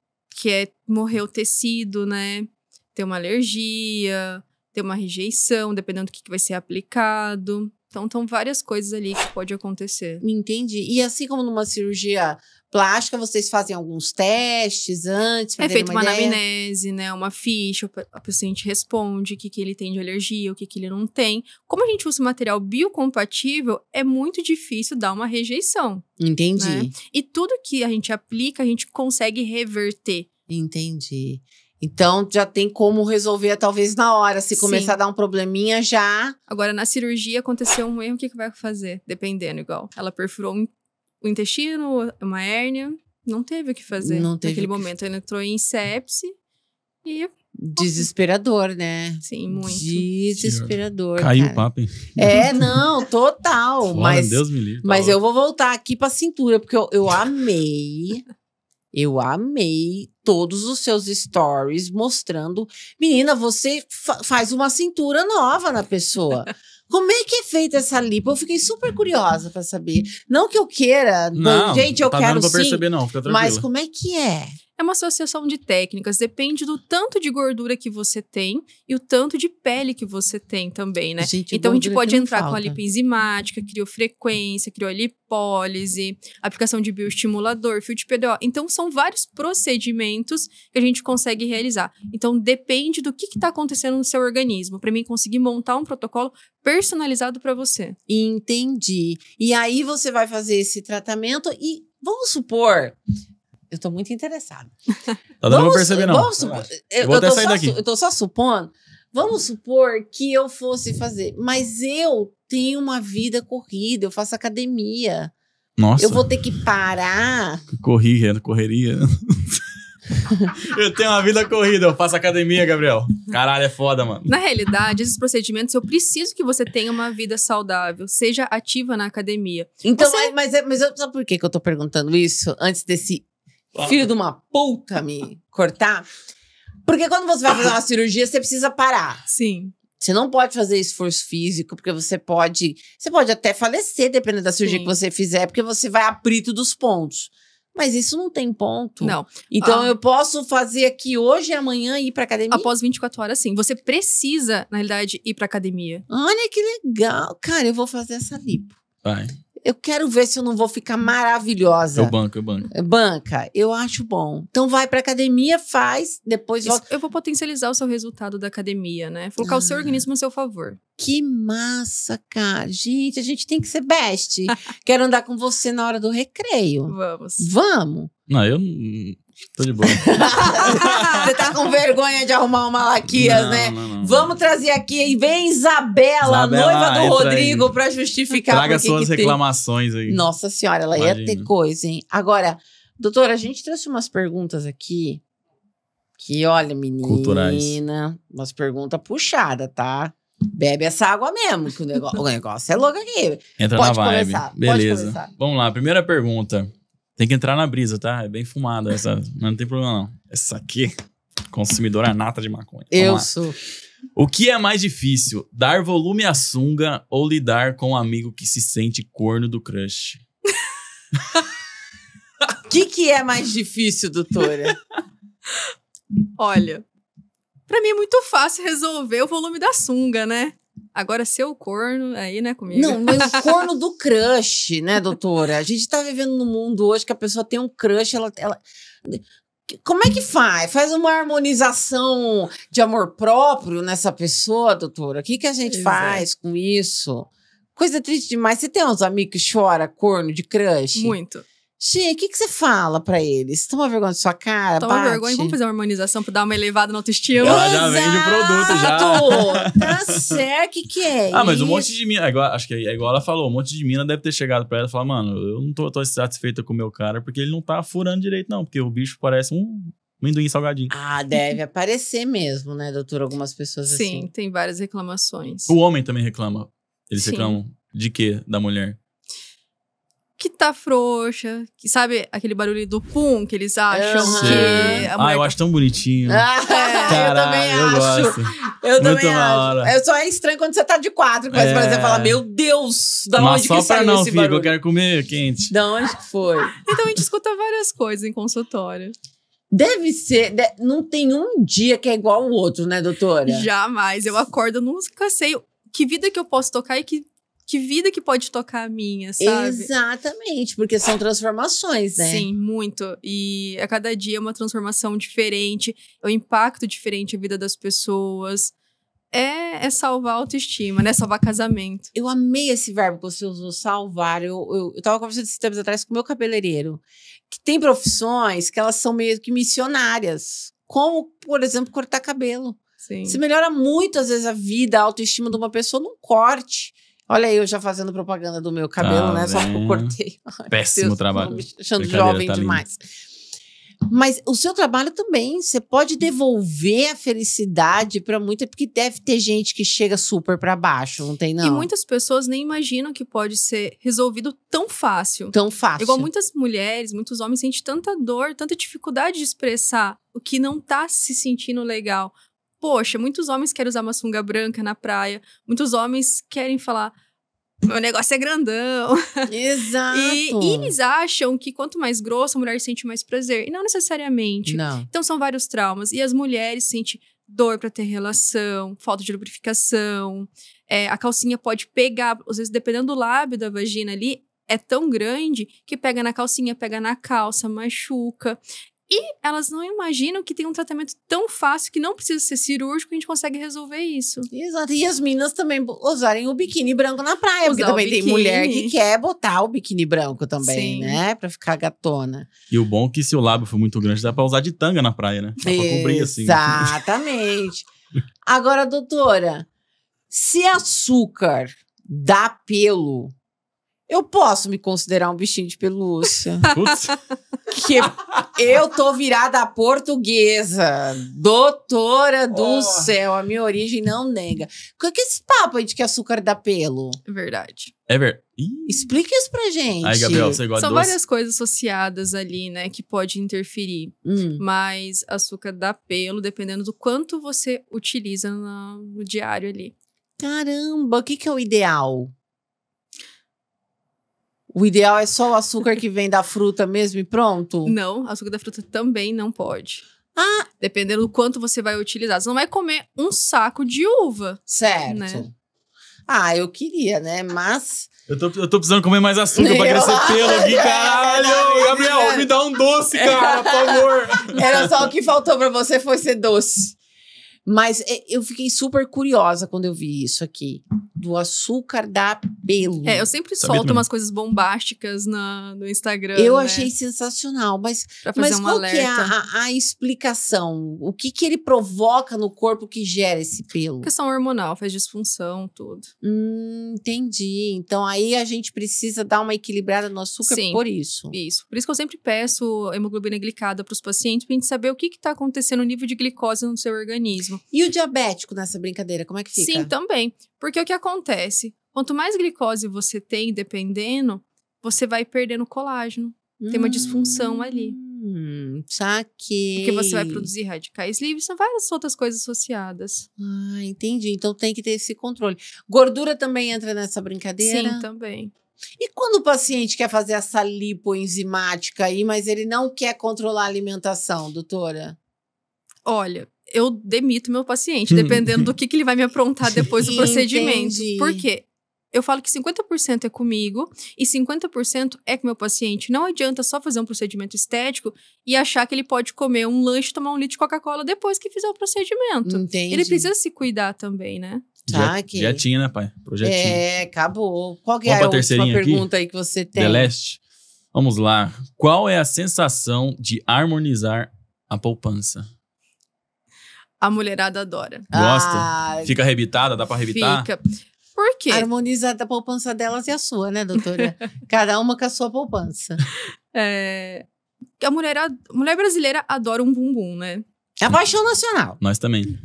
que é morrer o tecido, né? ter uma alergia, ter uma rejeição, dependendo do que, vai ser aplicado. Então, estão várias coisas ali que pode acontecer. Me entendi. E assim como numa cirurgia plástica, vocês fazem alguns testes antes? É feita uma, uma anamnese, né? Uma ficha, o paciente responde o que, que ele tem de alergia, o que, que ele não tem. Como a gente usa material biocompatível, é muito difícil dar uma rejeição. Entendi. Né? E tudo que a gente aplica, a gente consegue reverter. Entendi. Então já tem como resolver talvez na hora, se começar Sim. a dar um probleminha já. Agora na cirurgia aconteceu um erro, o que, que vai fazer? Dependendo igual. Ela perfurou o intestino, uma hérnia, não teve o que fazer. Não teve. Naquele que... momento ela entrou em sepse e Desesperador, né? Sim, muito. Desesperador. Caiu cara. o papo, hein? É, não, total. Fora, mas, Deus me livre. Mas tá eu vou voltar aqui pra cintura, porque eu, eu amei. Eu amei todos os seus stories mostrando. Menina, você fa faz uma cintura nova na pessoa. Como é que é feita essa lipo? Eu fiquei super curiosa para saber. Não que eu queira, não, gente, eu tá quero dando pra sim. Perceber, não, fica tranquila. mas como é que é? é uma associação de técnicas, depende do tanto de gordura que você tem e o tanto de pele que você tem também, né? Gente, então a gente pode entrar falta. com a lipenzimática, criofrequência, criolipólise, aplicação de bioestimulador, fio de PDO. Então são vários procedimentos que a gente consegue realizar. Então depende do que está acontecendo no seu organismo, para mim conseguir montar um protocolo personalizado para você. Entendi. E aí você vai fazer esse tratamento e vamos supor, eu tô muito interessada. Tá dando vamos, pra perceber, não. Vamos supor, eu, eu, vou até sair daqui. eu tô só supondo. Vamos hum. supor que eu fosse fazer, mas eu tenho uma vida corrida, eu faço academia. Nossa. Eu vou ter que parar. Corria, correria. eu tenho uma vida corrida, eu faço academia, Gabriel. Caralho, é foda, mano. Na realidade, esses procedimentos, eu preciso que você tenha uma vida saudável, seja ativa na academia. Então, você... mas, mas, mas sabe por que, que eu tô perguntando isso antes desse filho de uma puta, me cortar. Porque quando você vai fazer uma cirurgia, você precisa parar. Sim. Você não pode fazer esforço físico, porque você pode. Você pode até falecer, dependendo da cirurgia Sim. que você fizer, porque você vai aprito dos pontos. Mas isso não tem ponto. Não. Então ah. eu posso fazer aqui hoje e amanhã ir pra academia? Após 24 horas, sim. Você precisa, na realidade, ir pra academia. Olha que legal. Cara, eu vou fazer essa lipo. Vai eu quero ver se eu não vou ficar maravilhosa. Eu banco, eu banco. Banca, eu acho bom. Então vai pra academia, faz, depois volta. Eu vou potencializar o seu resultado da academia, né? Colocar ah. o seu ah. organismo a seu favor. Que massa, cara. Gente, a gente tem que ser best. quero andar com você na hora do recreio. Vamos. Vamos. Não, eu Tô de boa. Você tá com vergonha de arrumar o Malaquias, não, né? Não, não, Vamos trazer aqui e vem Isabela, Isabela noiva do Rodrigo, para justificar. Traga suas que reclamações tem. aí. Nossa senhora, ela Imagina. ia ter coisa, hein? Agora, doutora, a gente trouxe umas perguntas aqui que, olha, menina, Culturais. umas perguntas puxadas, tá? Bebe essa água mesmo, que o negócio, o negócio é louco aqui. Entra Pode na vibe. Começar. Beleza. Começar. Vamos lá, primeira pergunta. Tem que entrar na brisa, tá? É bem fumada essa. Mas não tem problema, não. Essa aqui, consumidora nata de maconha. Eu sou. O que é mais difícil, dar volume à sunga ou lidar com um amigo que se sente corno do crush? O que, que é mais difícil, doutora? Olha, pra mim é muito fácil resolver o volume da sunga, né? Agora, seu corno aí, né, comigo? Não, mas o corno do crush, né, doutora? A gente tá vivendo num mundo hoje que a pessoa tem um crush, ela. ela... Como é que faz? Faz uma harmonização de amor próprio nessa pessoa, doutora? O que, que a gente Exato. É. faz com isso? Coisa triste demais. Você tem uns amigos que chora corno de crush? Muito. Xi, o que, que você fala pra eles? Toma vergonha de sua cara? Toma bate. vergonha e vamos fazer uma harmonização pra dar uma elevada no autoestima. Ela já vende o produto, já. tá certo, o que, que é? Ah, mas um monte de mina. É acho que é igual ela falou, um monte de mina deve ter chegado pra ela e falar, mano, eu não tô, tô satisfeita com o meu cara, porque ele não tá furando direito, não. Porque o bicho parece um amendoim salgadinho. Ah, deve aparecer mesmo, né, doutor? Algumas pessoas Sim, assim. Sim, tem várias reclamações. O homem também reclama. Eles Sim. reclamam de quê? Da mulher? que tá frouxa, que sabe aquele barulho do pum que eles acham uhum. que a Ah, eu tá acho tão bonitinho. Ah, Caralho, eu também acho. Eu Muito também acho. É só é estranho quando você tá de quatro com é... essa você fala, meu Deus, da Mas onde só que pra não, esse filho, barulho? eu quero comer quente. Da onde que foi? então a gente escuta várias coisas em consultório. Deve ser. De, não tem um dia que é igual ao outro, né, doutora? Jamais. Eu acordo num sei Que vida que eu posso tocar e que que vida que pode tocar a minha, sabe? Exatamente, porque são transformações, né? Sim, muito. E a cada dia é uma transformação diferente, é um impacto diferente a vida das pessoas. É, é salvar a autoestima, né? Salvar casamento. Eu amei esse verbo que você usou, salvar. Eu, eu, eu tava conversando esses tempos atrás com o meu cabeleireiro, que tem profissões que elas são meio que missionárias. Como, por exemplo, cortar cabelo. Sim. Você melhora muito, às vezes, a vida, a autoestima de uma pessoa num corte Olha aí, eu já fazendo propaganda do meu cabelo, tá né? Bem. Só que eu cortei. Péssimo Deus, trabalho. Achando jovem tá demais. Mas o seu trabalho também, você pode devolver a felicidade para muita, porque deve ter gente que chega super para baixo, não tem não. E muitas pessoas nem imaginam que pode ser resolvido tão fácil. Tão fácil. Igual muitas mulheres, muitos homens sentem tanta dor, tanta dificuldade de expressar o que não tá se sentindo legal poxa, muitos homens querem usar uma sunga branca na praia, muitos homens querem falar, meu negócio é grandão. Exato. e, e, eles acham que quanto mais grosso, a mulher sente mais prazer. E não necessariamente. Não. Então são vários traumas. E as mulheres sentem dor para ter relação, falta de lubrificação. É, a calcinha pode pegar, às vezes, dependendo do lábio da vagina ali, é tão grande que pega na calcinha, pega na calça, machuca. E elas não imaginam que tem um tratamento tão fácil que não precisa ser cirúrgico e a gente consegue resolver isso. Exato. E as minas também usarem o biquíni branco na praia, Usar porque também tem mulher que quer botar o biquíni branco também, Sim. né? Pra ficar gatona. E o bom é que se o lábio for muito grande, dá pra usar de tanga na praia, né? Dá pra cobrir assim. Exatamente. Agora, doutora, se açúcar dá pelo eu posso me considerar um bichinho de pelúcia. que eu tô virada portuguesa, doutora do oh. céu, a minha origem não nega. Que é que é esse papo aí de que é açúcar dá pelo? É verdade. É verdade. Explique isso pra gente. Aí, Gabriel, você gosta São doce? várias coisas associadas ali, né, que pode interferir. Hum. Mas açúcar dá pelo, dependendo do quanto você utiliza no, no diário ali. Caramba, o que, que é o ideal? O ideal é só o açúcar que vem da fruta mesmo e pronto? Não, açúcar da fruta também não pode. Ah! Dependendo do quanto você vai utilizar. Você não vai comer um saco de uva. Certo. Né? Ah, eu queria, né? Mas. Eu tô, eu tô precisando comer mais açúcar pra crescer pelo aqui, caralho! Gabriel, me dá um doce, cara, por favor! Era só o que faltou pra você foi ser doce. Mas é, eu fiquei super curiosa quando eu vi isso aqui. Do açúcar da pelo. É, eu sempre Sabia solto também. umas coisas bombásticas na, no Instagram. Eu né? achei sensacional, mas, pra fazer mas um qual alerta. que é a, a, explicação? O que que ele provoca no corpo que gera esse pelo? Questão hormonal, faz disfunção, tudo. Hum, entendi. Então aí a gente precisa dar uma equilibrada no açúcar Sim, por isso. Isso. Por isso que eu sempre peço hemoglobina glicada para os pacientes para a gente saber o que está acontecendo no nível de glicose no seu organismo. E o diabético nessa brincadeira, como é que fica? Sim, também. Porque o que acontece? Quanto mais glicose você tem, dependendo, você vai perdendo colágeno. Hum. Tem uma disfunção ali. Hum, saque. Porque você vai produzir radicais livres, são várias outras coisas associadas. Ah, entendi. Então tem que ter esse controle. Gordura também entra nessa brincadeira? Sim, também. E quando o paciente quer fazer essa lipoenzimática aí, mas ele não quer controlar a alimentação, doutora? Olha, eu demito meu paciente, hum. dependendo do que, que ele vai me aprontar depois do procedimento. Entendi. Por quê? eu falo que 50% é comigo e 50% é com meu paciente. Não adianta só fazer um procedimento estético e achar que ele pode comer um lanche e tomar um litro de Coca-Cola depois que fizer o procedimento. Entendi. Ele precisa se cuidar também, né? Já, tá, aqui. já tinha, né, pai? Projetinho. É, acabou. Qual é a, a última pergunta aqui? aí que você tem? The Last. Vamos lá. Qual é a sensação de harmonizar a poupança? A mulherada adora. Gosta? Ah, fica arrebitada? Dá pra arrebitar? Fica. Por quê? Harmoniza a poupança delas e a sua, né, doutora? Cada uma com a sua poupança. É... A mulher, a mulher brasileira adora um bumbum, né? É a paixão nacional. Nós também.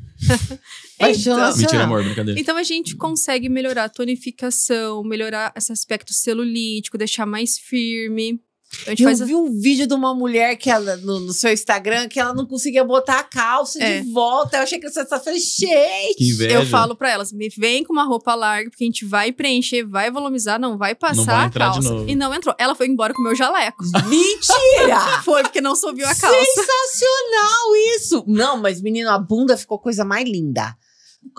paixão então, nacional. Mentira, amor, brincadeira. Então a gente consegue melhorar a tonificação, melhorar esse aspecto celulítico, deixar mais firme. Eu faz... vi um vídeo de uma mulher que ela, no, no, seu Instagram que ela não conseguia botar a calça é. de volta. Eu achei que essa tá falei, gente! Eu falo para elas: me vem com uma roupa larga, porque a gente vai preencher, vai volumizar, não vai passar não vai a calça. E não entrou. Ela foi embora com o meu jaleco. Mentira! foi porque não subiu a calça. Sensacional isso! Não, mas menino, a bunda ficou coisa mais linda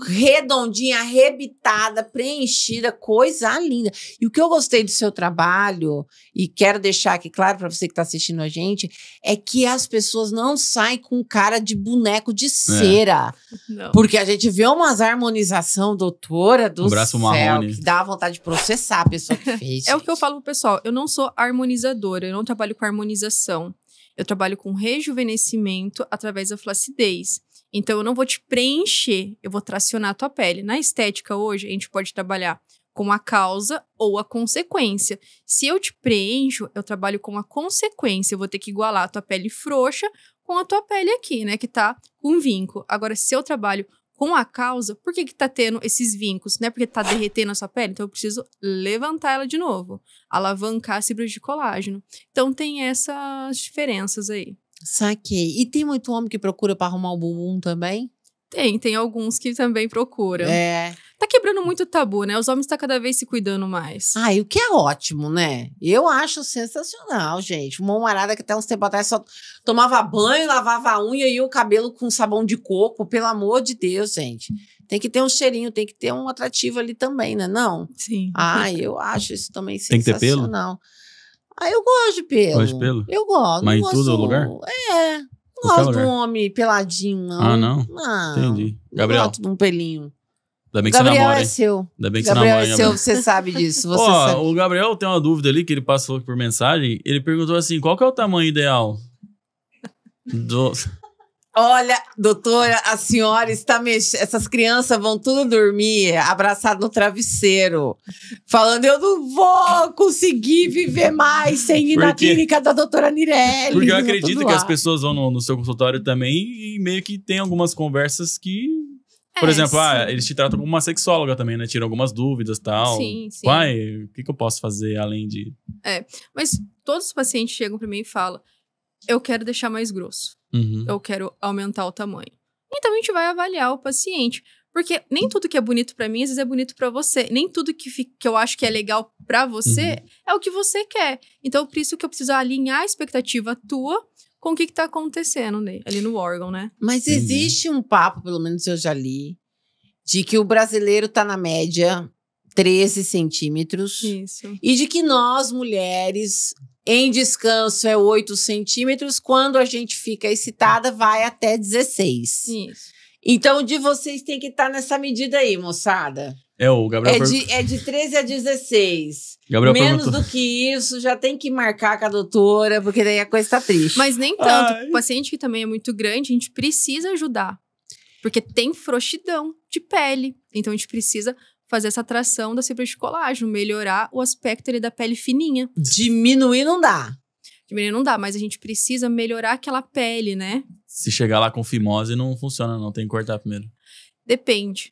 redondinha, arrebitada, preenchida, coisa linda. E o que eu gostei do seu trabalho, e quero deixar aqui claro para você que está assistindo a gente, é que as pessoas não saem com cara de boneco de é. cera. É. Porque a gente vê umas harmonização, doutora, do um braço céu, Marrone. que dá vontade de processar a pessoa que fez. é o que eu falo pro pessoal, eu não sou harmonizadora, eu não trabalho com harmonização. Eu trabalho com rejuvenescimento através da flacidez. Então, eu não vou te preencher, eu vou tracionar a tua pele. Na estética hoje, a gente pode trabalhar com a causa ou a consequência. Se eu te preencho, eu trabalho com a consequência. Eu vou ter que igualar a tua pele frouxa com a tua pele aqui, né? Que tá com vinco. Agora, se eu trabalho com a causa, por que que tá tendo esses vincos? Não é porque tá derretendo a sua pele? Então, eu preciso levantar ela de novo. Alavancar fibras de colágeno. Então, tem essas diferenças aí. Saquei. E tem muito homem que procura para arrumar o bumbum também? Tem, tem alguns que também procuram. É. Tá quebrando muito tabu, né? Os homens estão tá cada vez se cuidando mais. Ah, o que é ótimo, né? Eu acho sensacional, gente. Uma marada que até uns tempos atrás só tomava banho, lavava a unha e o cabelo com sabão de coco. Pelo amor de Deus, gente. Tem que ter um cheirinho, tem que ter um atrativo ali também, né? Não? Sim. Ah, eu acho isso também sensacional. Tem que ter pelo? Ah, eu gosto de pelo. Gosto de pelo? Eu gosto. Mas em gosto... todo lugar? É. Não gosto lugar. de um homem peladinho, não. Ah, não? Não. Entendi. Gabriel. Não gosto de um pelinho. Ainda bem que Gabriel você namora. Gabriel é seu. Ainda bem que Gabriel você namora. É Gabriel é seu, você sabe disso. Você sabe. O Gabriel tem uma dúvida ali que ele passou por mensagem. Ele perguntou assim: qual que é o tamanho ideal? Do... Olha, doutora, a senhora está mexendo. Essas crianças vão tudo dormir abraçado no travesseiro, falando: eu não vou conseguir viver mais sem ir Porque... na clínica da doutora Nirelli. Porque eu acredito que as pessoas vão no, no, seu consultório também e meio que tem algumas conversas que. Por é, exemplo, ah, eles te tratam como uma sexóloga também, né? Tiram algumas dúvidas e tal. Sim, sim. Pai, o que, que eu posso fazer além de. É, mas todos os pacientes chegam para mim e falam: eu quero deixar mais grosso Uhum. Eu quero aumentar o tamanho. Então a gente vai avaliar o paciente. Porque nem tudo que é bonito para mim, às vezes é bonito para você. Nem tudo que, que eu acho que é legal para você uhum. é o que você quer. Então, por isso que eu preciso alinhar a expectativa tua com o que, está acontecendo né? ali no órgão, né? Mas existe um papo, pelo menos eu já li, de que o brasileiro está na média 13 centímetros. Isso. E de que nós, mulheres, em descanso é 8 centímetros. Quando a gente fica excitada, vai até 16. Isso. Então, de vocês tem que estar tá nessa medida aí, moçada. É, o Gabriel. É de, é de 13 a 16. Gabriel Menos perguntou. do que isso, já tem que marcar com a doutora, porque daí a coisa tá triste. Mas nem tanto. Ai. O paciente que também é muito grande, a gente precisa ajudar. Porque tem frouxidão de pele. Então a gente precisa fazer essa tração da fibra de colágeno, melhorar o aspecto ali da pele fininha. Diminuir não dá. Diminuir não dá, mas a gente precisa melhorar aquela pele, né? Se chegar lá com fimose, não funciona, não. Tem que cortar primeiro. Depende.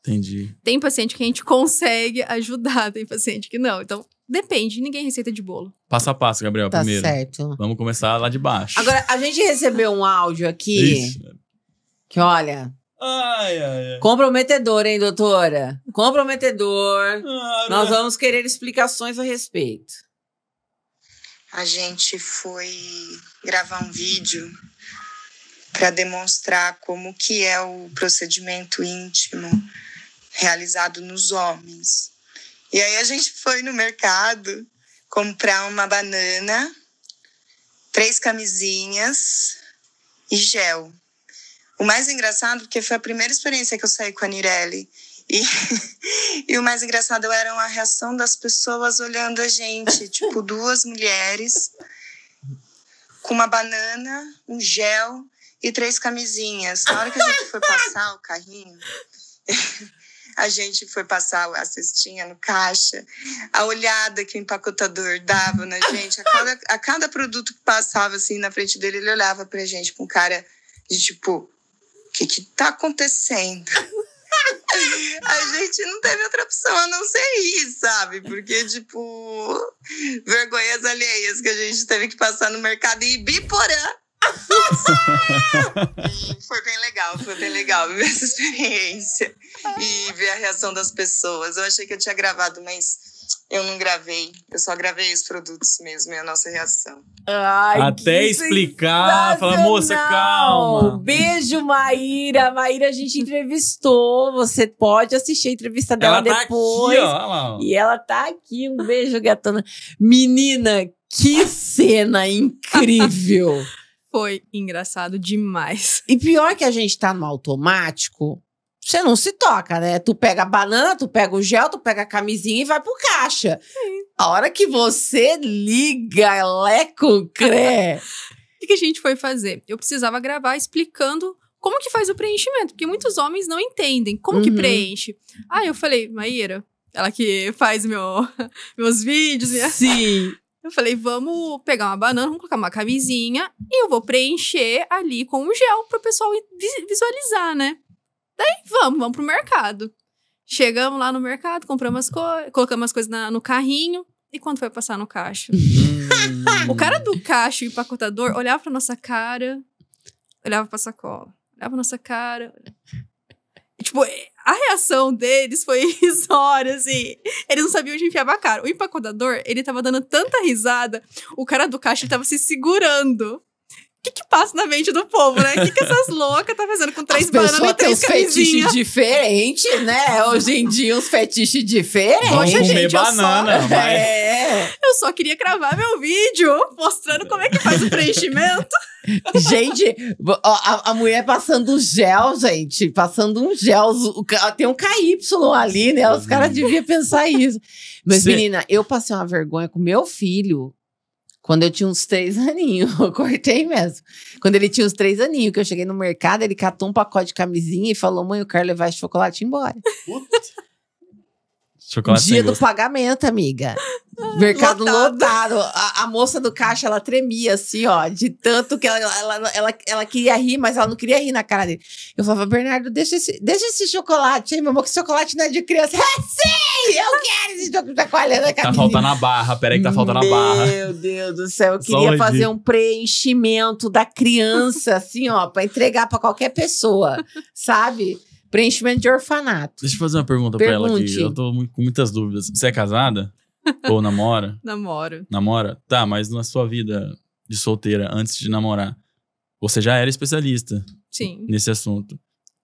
Entendi. Tem paciente que a gente consegue ajudar, tem paciente que não. Então, depende. Ninguém receita de bolo. Passo a passo, Gabriel, tá primeiro. Tá certo. Vamos começar lá de baixo. Agora, a gente recebeu um áudio aqui. Isso. Que olha, Ai, ai, ai. Comprometedor, hein, doutora? Comprometedor. Ah, né? Nós vamos querer explicações a respeito. A gente foi gravar um vídeo para demonstrar como que é o procedimento íntimo realizado nos homens. E aí a gente foi no mercado comprar uma banana, três camisinhas e gel. O mais engraçado, porque foi a primeira experiência que eu saí com a Nirelle. E, e o mais engraçado era a reação das pessoas olhando a gente. tipo, duas mulheres com uma banana, um gel e três camisinhas. Na hora que a gente foi passar o carrinho, a gente foi passar a cestinha no caixa, a olhada que o empacotador dava na gente, a cada, a cada produto que passava assim na frente dele, ele olhava pra gente com cara de tipo, que que tá acontecendo? a gente não teve outra opção a não ser rir, sabe? Porque, tipo, vergonhas alheias que a gente teve que passar no mercado e Ibiporã. foi bem legal, foi bem legal ver essa experiência e ver a reação das pessoas. Eu achei que eu tinha gravado, mas eu não gravei, eu só gravei os produtos mesmo e a nossa reação. Ai, Até explicar, falar, moça, calma. Beijo, Maíra. Maíra, a gente entrevistou. Você pode assistir a entrevista dela ela tá depois. Aqui, ó, e ela tá aqui. Um beijo, gatona. Menina, que cena incrível! Foi engraçado demais. E pior que a gente tá no automático, você não se toca, né? Tu pega a banana, tu pega o gel, tu pega a camisinha e vai pro caixa. Sim. A hora que você liga, ela é cré. O que a gente foi fazer? Eu precisava gravar explicando como que faz o preenchimento, porque muitos homens não entendem como uhum. que preenche. Aí ah, eu falei, Maíra, ela que faz meu, meus vídeos. Minha... Sim. Eu falei, vamos pegar uma banana, vamos colocar uma camisinha e eu vou preencher ali com o gel para o pessoal visualizar, né? Daí vamos, vamos pro mercado. Chegamos lá no mercado, compramos as coisas, colocamos as coisas na, no carrinho. E quando foi passar no caixa? Hum. o cara do caixa, o empacotador, olhava pra nossa cara, olhava pra sacola. Olhava pra nossa cara. Tipo, a reação deles foi risória, assim. Eles não sabiam onde enfiava a cara. O empacotador, ele tava dando tanta risada, o cara do caixa, ele tava se segurando que, que passa na mente do povo, né? O que, que essas loucas tá fazendo com três bananas e três camisinhas? fetiches diferentes, né? Hoje em dia, uns fetiches diferentes. Vamos Poxa, comer gente, banana, eu só... É. Eu só queria gravar meu vídeo mostrando como é que faz o preenchimento. gente, a, a, mulher passando gel, gente. Passando um gel. Tem um KY ali, né? Os caras uhum. deviam pensar isso. Mas, Sim. menina, eu passei uma vergonha com meu filho quando eu tinha uns três aninhos, eu cortei mesmo. Quando ele tinha uns três aninhos, que eu cheguei no mercado, ele catou um pacote de camisinha e falou: mãe, eu quero levar esse chocolate embora. Puta. Chocolate Dia do pagamento, amiga. Mercado lotado. lotado. A, a, moça do caixa, ela tremia assim, ó, de tanto que ela, ela, ela, ela, queria rir, mas ela não queria rir na cara dele. Eu falava, Bernardo, deixa esse, deixa esse chocolate aí, meu amor, que chocolate não é de criança. É sim! Eu quero esse chocolate chacoalhando tá a Tá faltando a barra, peraí que tá faltando na a barra. Meu Deus do céu, eu queria Só fazer um preenchimento da criança, assim, ó, pra entregar pra qualquer pessoa, sabe? Preenchimento de orfanato. Deixa eu fazer uma pergunta para pra ela aqui. Eu tô com muitas dúvidas. Você é casada? Ou namora? Namoro. Namora? Tá, mas na sua vida de solteira, antes de namorar, você já era especialista. Sim. Nesse assunto.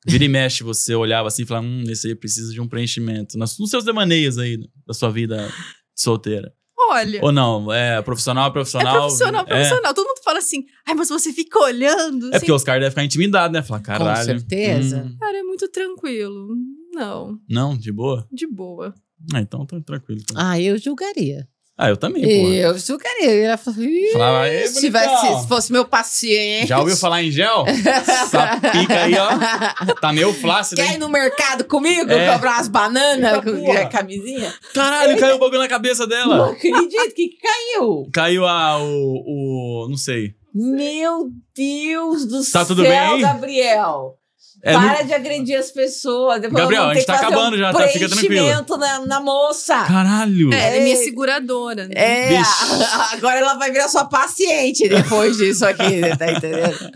Vira e mexe, você olhava assim e falava, hum, esse aí precisa de um preenchimento. Nos seus devaneios aí, da sua vida solteira. Olha. Ou não, é profissional, profissional. É profissional, é. profissional. É. Todo mundo fala assim, ai, mas você fica olhando. É assim. É porque o Oscar deve ficar intimidado né? Falar, caralho. Com certeza. Hum. Cara, é muito tranquilo. Não. Não, de boa? De boa. Ah, então tá tranquilo. Tá. Ah, eu julgaria. Ah, eu também, pô. Eu sucaria. Ela falou, assim, Falava, "Ih, se, tivesse, se fosse meu paciente. Já ouviu falar em gel? Essa pica aí, ó. Tá meio flácido, Quer ir no mercado comigo? É. Comprar umas bananas com porra. camisinha? Caralho, caiu o bagulho na cabeça dela. Não acredito que caiu. Caiu a... o... o não sei. Meu Deus do Tá céu, tudo bem aí? Gabriel. É, Para não... de agredir as pessoas. Depois Gabriel, a gente tá acabando um já, tá? Fica tranquilo. Na, na moça. Caralho. É, ela é minha é. seguradora. Né? É, agora ela vai virar sua paciente depois disso aqui, tá entendendo?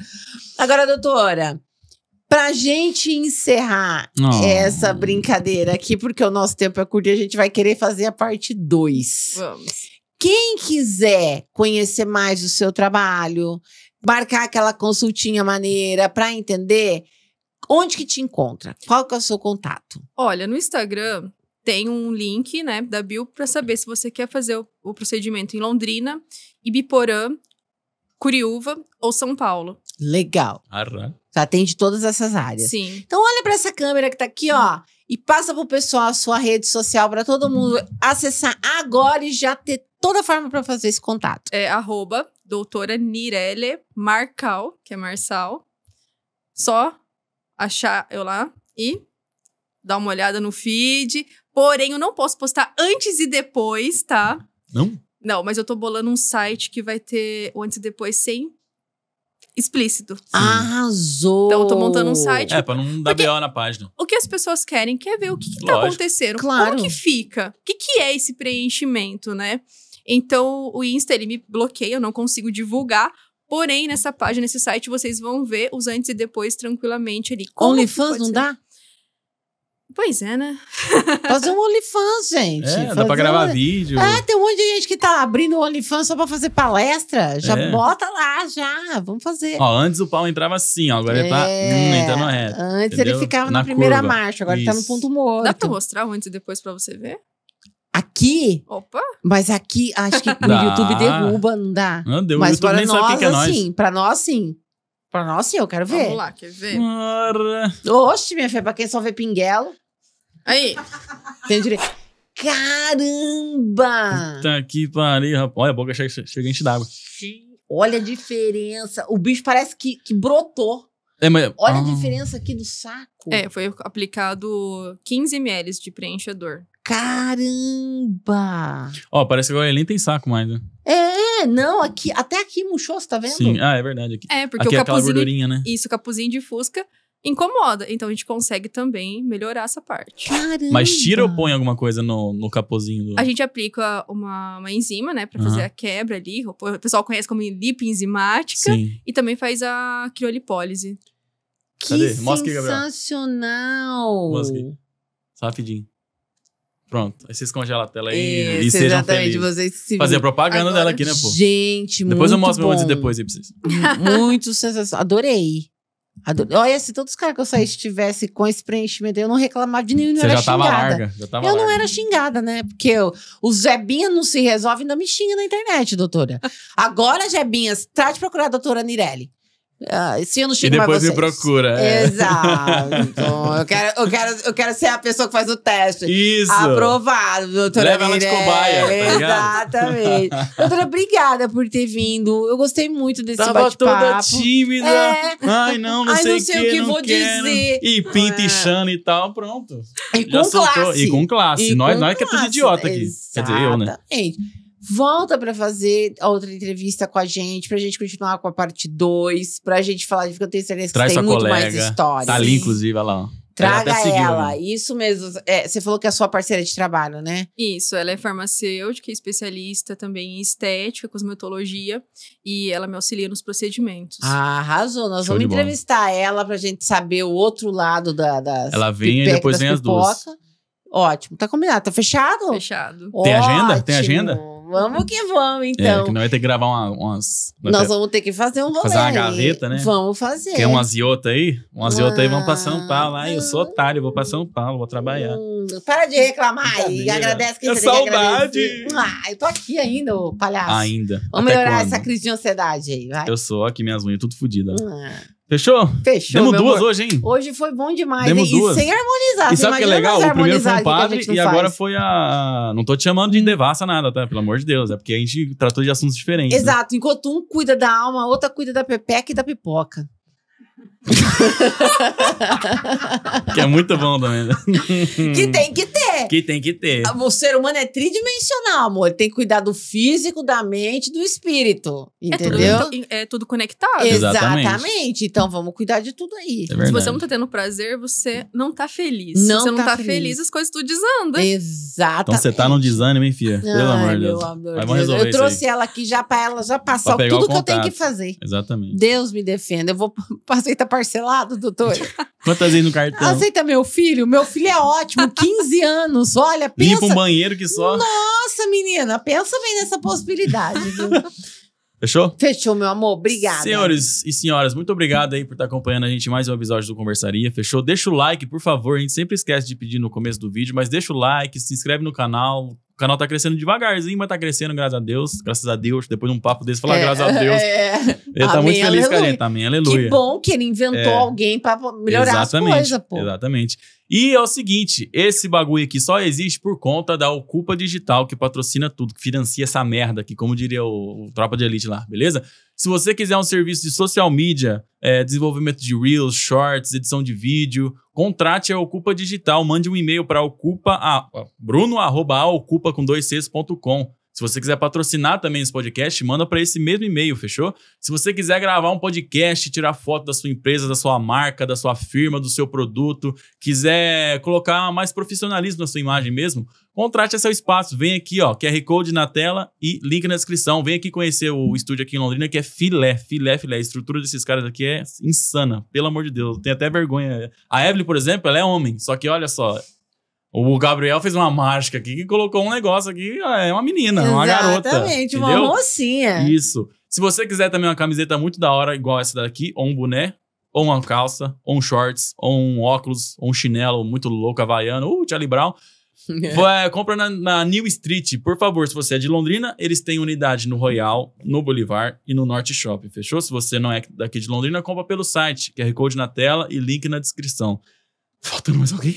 Agora, doutora, pra gente encerrar oh. essa brincadeira aqui, porque o nosso tempo é curto e a gente vai querer fazer a parte 2. Vamos. Quem quiser conhecer mais o seu trabalho, marcar aquela consultinha maneira para entender onde que te encontra? Qual que é o seu contato? Olha, no Instagram tem um link, né, da Bill para saber se você quer fazer o, o procedimento em Londrina, Ibiporã, Curiúva ou São Paulo. Legal. Você Atende todas essas áreas. Sim. Então olha para essa câmera que tá aqui, ó, e passa pro pessoal a sua rede social para todo mundo acessar agora e já ter toda a forma para fazer esse contato. É arroba doutora Nirelle Marcal, que é Marçal. Só achar eu lá e dar uma olhada no feed. Porém, eu não posso postar antes e depois, tá? Não? Não, mas eu tô bolando um site que vai ter o antes e depois sem explícito. Arrasou! Então eu tô montando um site. É, pra não dar B.O. na página. O que as pessoas querem quer ver o que, que tá acontecendo. Claro. Como que fica? O que, que é esse preenchimento, né? Então, o Insta, ele me bloqueia, eu não consigo divulgar, Porém, nessa página, nesse site, vocês vão ver os antes e depois tranquilamente ali. OnlyFans não ser? dá? Pois é, né? fazer um OnlyFans, gente. É, fazer... dá pra gravar vídeo. É, tem um monte de gente que tá abrindo o OnlyFans só pra fazer palestra. Já é. bota lá, já. Vamos fazer. Ó, antes o pau entrava assim, ó. Agora é. ele tá hum, entrando reto. Antes entendeu? ele ficava na, na primeira marcha, agora ele tá no ponto morto. Dá pra mostrar o antes e depois pra você ver? Aqui. Opa! Mas aqui, acho que o YouTube ah. derruba, não dá. Não ah, deu, mas para é nós, é assim, nós. pra nós, sim. Pra nós, sim, eu quero ver. Vamos lá, quer ver? Ora. Oxe, minha filha, pra quem só vê pinguelo. Aí. Tem direito. Caramba! Tá aqui, pariu, rapaz. Olha, a boca chega, chega enche d'água. Olha a diferença. O bicho parece que, que brotou. É, mas... Olha ah. a diferença aqui do saco. É, foi aplicado 15 ml de preenchedor. Caramba! Ó, parece que agora ele nem tem saco mais, né? É, não, aqui, até aqui murchou, você tá vendo? Sim, ah, é verdade. Aqui, é, porque aqui o é aquela gordurinha, né? Isso, capuzinho de fusca incomoda. Então a gente consegue também melhorar essa parte. Caramba. Mas tira ou põe alguma coisa no, no Do... A gente aplica uma, uma enzima, né, pra fazer uhum. a quebra ali. O pessoal conhece como lipoenzimática. Sim. E também faz a criolipólise. Que Cadê? Mostra Aqui, Gabriel. Mostra aqui. Só rapidinho. Pronto. Aí vocês congelam a tela aí é, e, e sejam felizes. Vocês se Fazer a propaganda Agora, dela aqui, né, pô? Gente, Depois eu mostro bom. e depois aí pra vocês. muito sensacional. Adorei. Adorei. Olha, se todos os caras que eu saí estivessem com esse preenchimento, eu não reclamava de nenhum, não Você era já tava xingada. Larga, já tava eu larga. não era xingada, né? Porque eu, o Zebinha não se resolve, ainda me xinga na internet, doutora. Agora, Zebinhas, trate procurar a doutora Nirelli. Ah, esse ano chega E depois me procura. É. Exato. eu, quero, eu, quero, eu quero ser a pessoa que faz o teste. Isso. Aprovado, doutora Leva Mirelle. ela de cobaia, tá Exatamente. doutora, obrigada por ter vindo. Eu gostei muito desse Tava bate-papo. toda tímida. É. Ai, não, não Ai, sei, não sei que, o que vou quero. dizer. E pinta é. e chana e tal, pronto. E com Já classe. Soltou. E com classe. E nós, com nós classe. que é tudo idiota aqui. Exatamente. Quer dizer, eu, né? Exatamente. Volta para fazer outra entrevista com a gente, pra gente continuar com a parte 2, pra gente falar, porque eu tenho certeza que Traz tem muito colega, mais história. Tá ali, inclusive, olha lá. Traga né? ela, seguiu, ela. Né? isso mesmo. É, você falou que é a sua parceira de trabalho, né? Isso, ela é farmacêutica, especialista também em estética, cosmetologia, e ela me auxilia nos procedimentos. Ah, arrasou. Nós Show vamos entrevistar bola. ela pra gente saber o outro lado da, das. Ela vem e depois vem pipoca. as duas. Ótimo, tá combinado, tá fechado? Fechado. Tem Ótimo. agenda? Tem agenda? Vamos que vamos, é, então. É, que nós vamos ter que gravar uma, umas. Nós, vamos ter que fazer um rolê. Fazer uma gaveta, né? Vamos fazer. Quer umas iotas aí? Umas ah, aí, vamos pra São ah, Paulo. Ai, eu sou otário, vou pra São Paulo, vou trabalhar. Hum, para de reclamar aí. Agradece quem é você saudade. Agradecer. Ah, eu tô aqui ainda, palhaço. Ainda. Vamos Até melhorar quando? essa crise de ansiedade aí, vai. Eu sou aqui, minhas unhas tudo fodidas. Ah. Fechou? Fechou. Demos duas amor. hoje, hein? Hoje foi bom demais. Demos hein? duas. E sem harmonizar. E sabe o que é legal? O primeiro foi um padre e agora faz. foi a. Não tô te chamando de devassa nada, tá? Pelo amor de Deus. É porque a gente tratou de assuntos diferentes. Né? Exato. Né? Enquanto um cuida da alma, a outra cuida da pepeca e da pipoca. que é muito bom também. Né? que tem que ter é. Que tem que ter. Ah, o ser humano é tridimensional, amor. Ele tem que cuidar do físico, da mente, do espírito. Entendeu? É tudo, é tudo conectado. Exatamente. Exatamente. Então vamos cuidar de tudo aí. É Se você não tá tendo prazer, você não tá feliz. Não Se você não tá, tá feliz. feliz as coisas tudo desandam. Exatamente. Então você tá no desânimo, hein, filha? Pelo Ai, amor de Deus. Amor vamos resolver Eu trouxe ela aqui já pra ela já passar tudo que eu tenho que fazer. Exatamente. Deus me defenda. Eu vou aceitar tá parcelado, doutor. Quantas vezes no cartão? Aceita meu filho? Meu filho é ótimo, 15 anos. anos. Olha, pensa. Limpa um banheiro que só. Nossa, menina, pensa bem nessa possibilidade, viu? Fechou? Fechou, meu amor. Obrigada. Senhores e senhoras, muito obrigado aí por estar tá acompanhando a gente mais um episódio do Conversaria. Fechou? Deixa o like, por favor. A gente sempre esquece de pedir no começo do vídeo, mas deixa o like, se inscreve no canal, o canal tá crescendo devagarzinho, mas tá crescendo, graças a Deus. Graças a Deus, depois de um papo desse, falar é, graças a Deus. É. Ele tá Amém, muito feliz aleluia. com a gente. aleluia. Que bom que ele inventou é. alguém pra melhorar exatamente, as coisas, pô. Exatamente. E é o seguinte, esse bagulho aqui só existe por conta da Ocupa Digital, que patrocina tudo, que financia essa merda aqui, como diria o, o Tropa de Elite lá, beleza? Se você quiser um serviço de social media, é, desenvolvimento de Reels, Shorts, edição de vídeo, Contrate a Ocupa Digital. Mande um e-mail para ocupa, a, bruno, arroba, a, ocupa, com dois cs.com. Se você quiser patrocinar também esse podcast, manda para esse mesmo e-mail, fechou? Se você quiser gravar um podcast, tirar foto da sua empresa, da sua marca, da sua firma, do seu produto, quiser colocar mais profissionalismo na sua imagem mesmo, contrate esse espaço. Vem aqui, ó, QR Code na tela e link na descrição. Vem aqui conhecer o estúdio aqui em Londrina, que é filé, filé, filé. A estrutura desses caras aqui é insana, pelo amor de Deus. Tem até vergonha. A Evelyn, por exemplo, ela é homem, só que olha só, o Gabriel fez uma mágica aqui que colocou um negócio aqui, é uma menina, Exatamente, é uma garota. Exatamente, uma mocinha. Isso. Se você quiser também uma camiseta muito da hora, igual essa daqui, ou um boné, ou uma calça, ou um shorts, ou um óculos, ou um chinelo muito louco havaiano, uh, Charlie Brown. É, compra na, na, New Street, por favor. Se você é de Londrina, eles têm unidade no Royal, no Bolivar e no Norte Shopping, fechou? Se você não é daqui de Londrina, compra pelo site, QR Code na tela e link na descrição. Faltando mais alguém?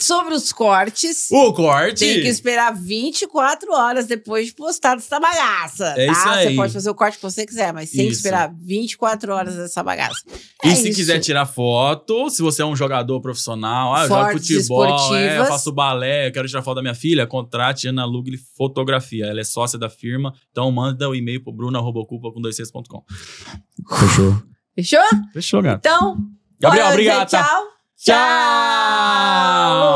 Sobre os cortes. O corte. Tem que esperar 24 horas depois de postar essa bagaça. É tá? aí. Você pode fazer o corte que você quiser, mas tem isso. que esperar 24 horas dessa bagaça. É e se quiser tirar foto, se você é um jogador profissional, ah, eu jogo futebol, é, eu faço balé, eu quero tirar foto da minha filha, contrate Ana Lugli Fotografia. Ela é sócia da firma, então manda o um e-mail pro bruna.culpa com 26.com. Fechou. Fechou? Fechou, gato. Então, Gabriel, obrigado. Tá? Tchau. Tchau!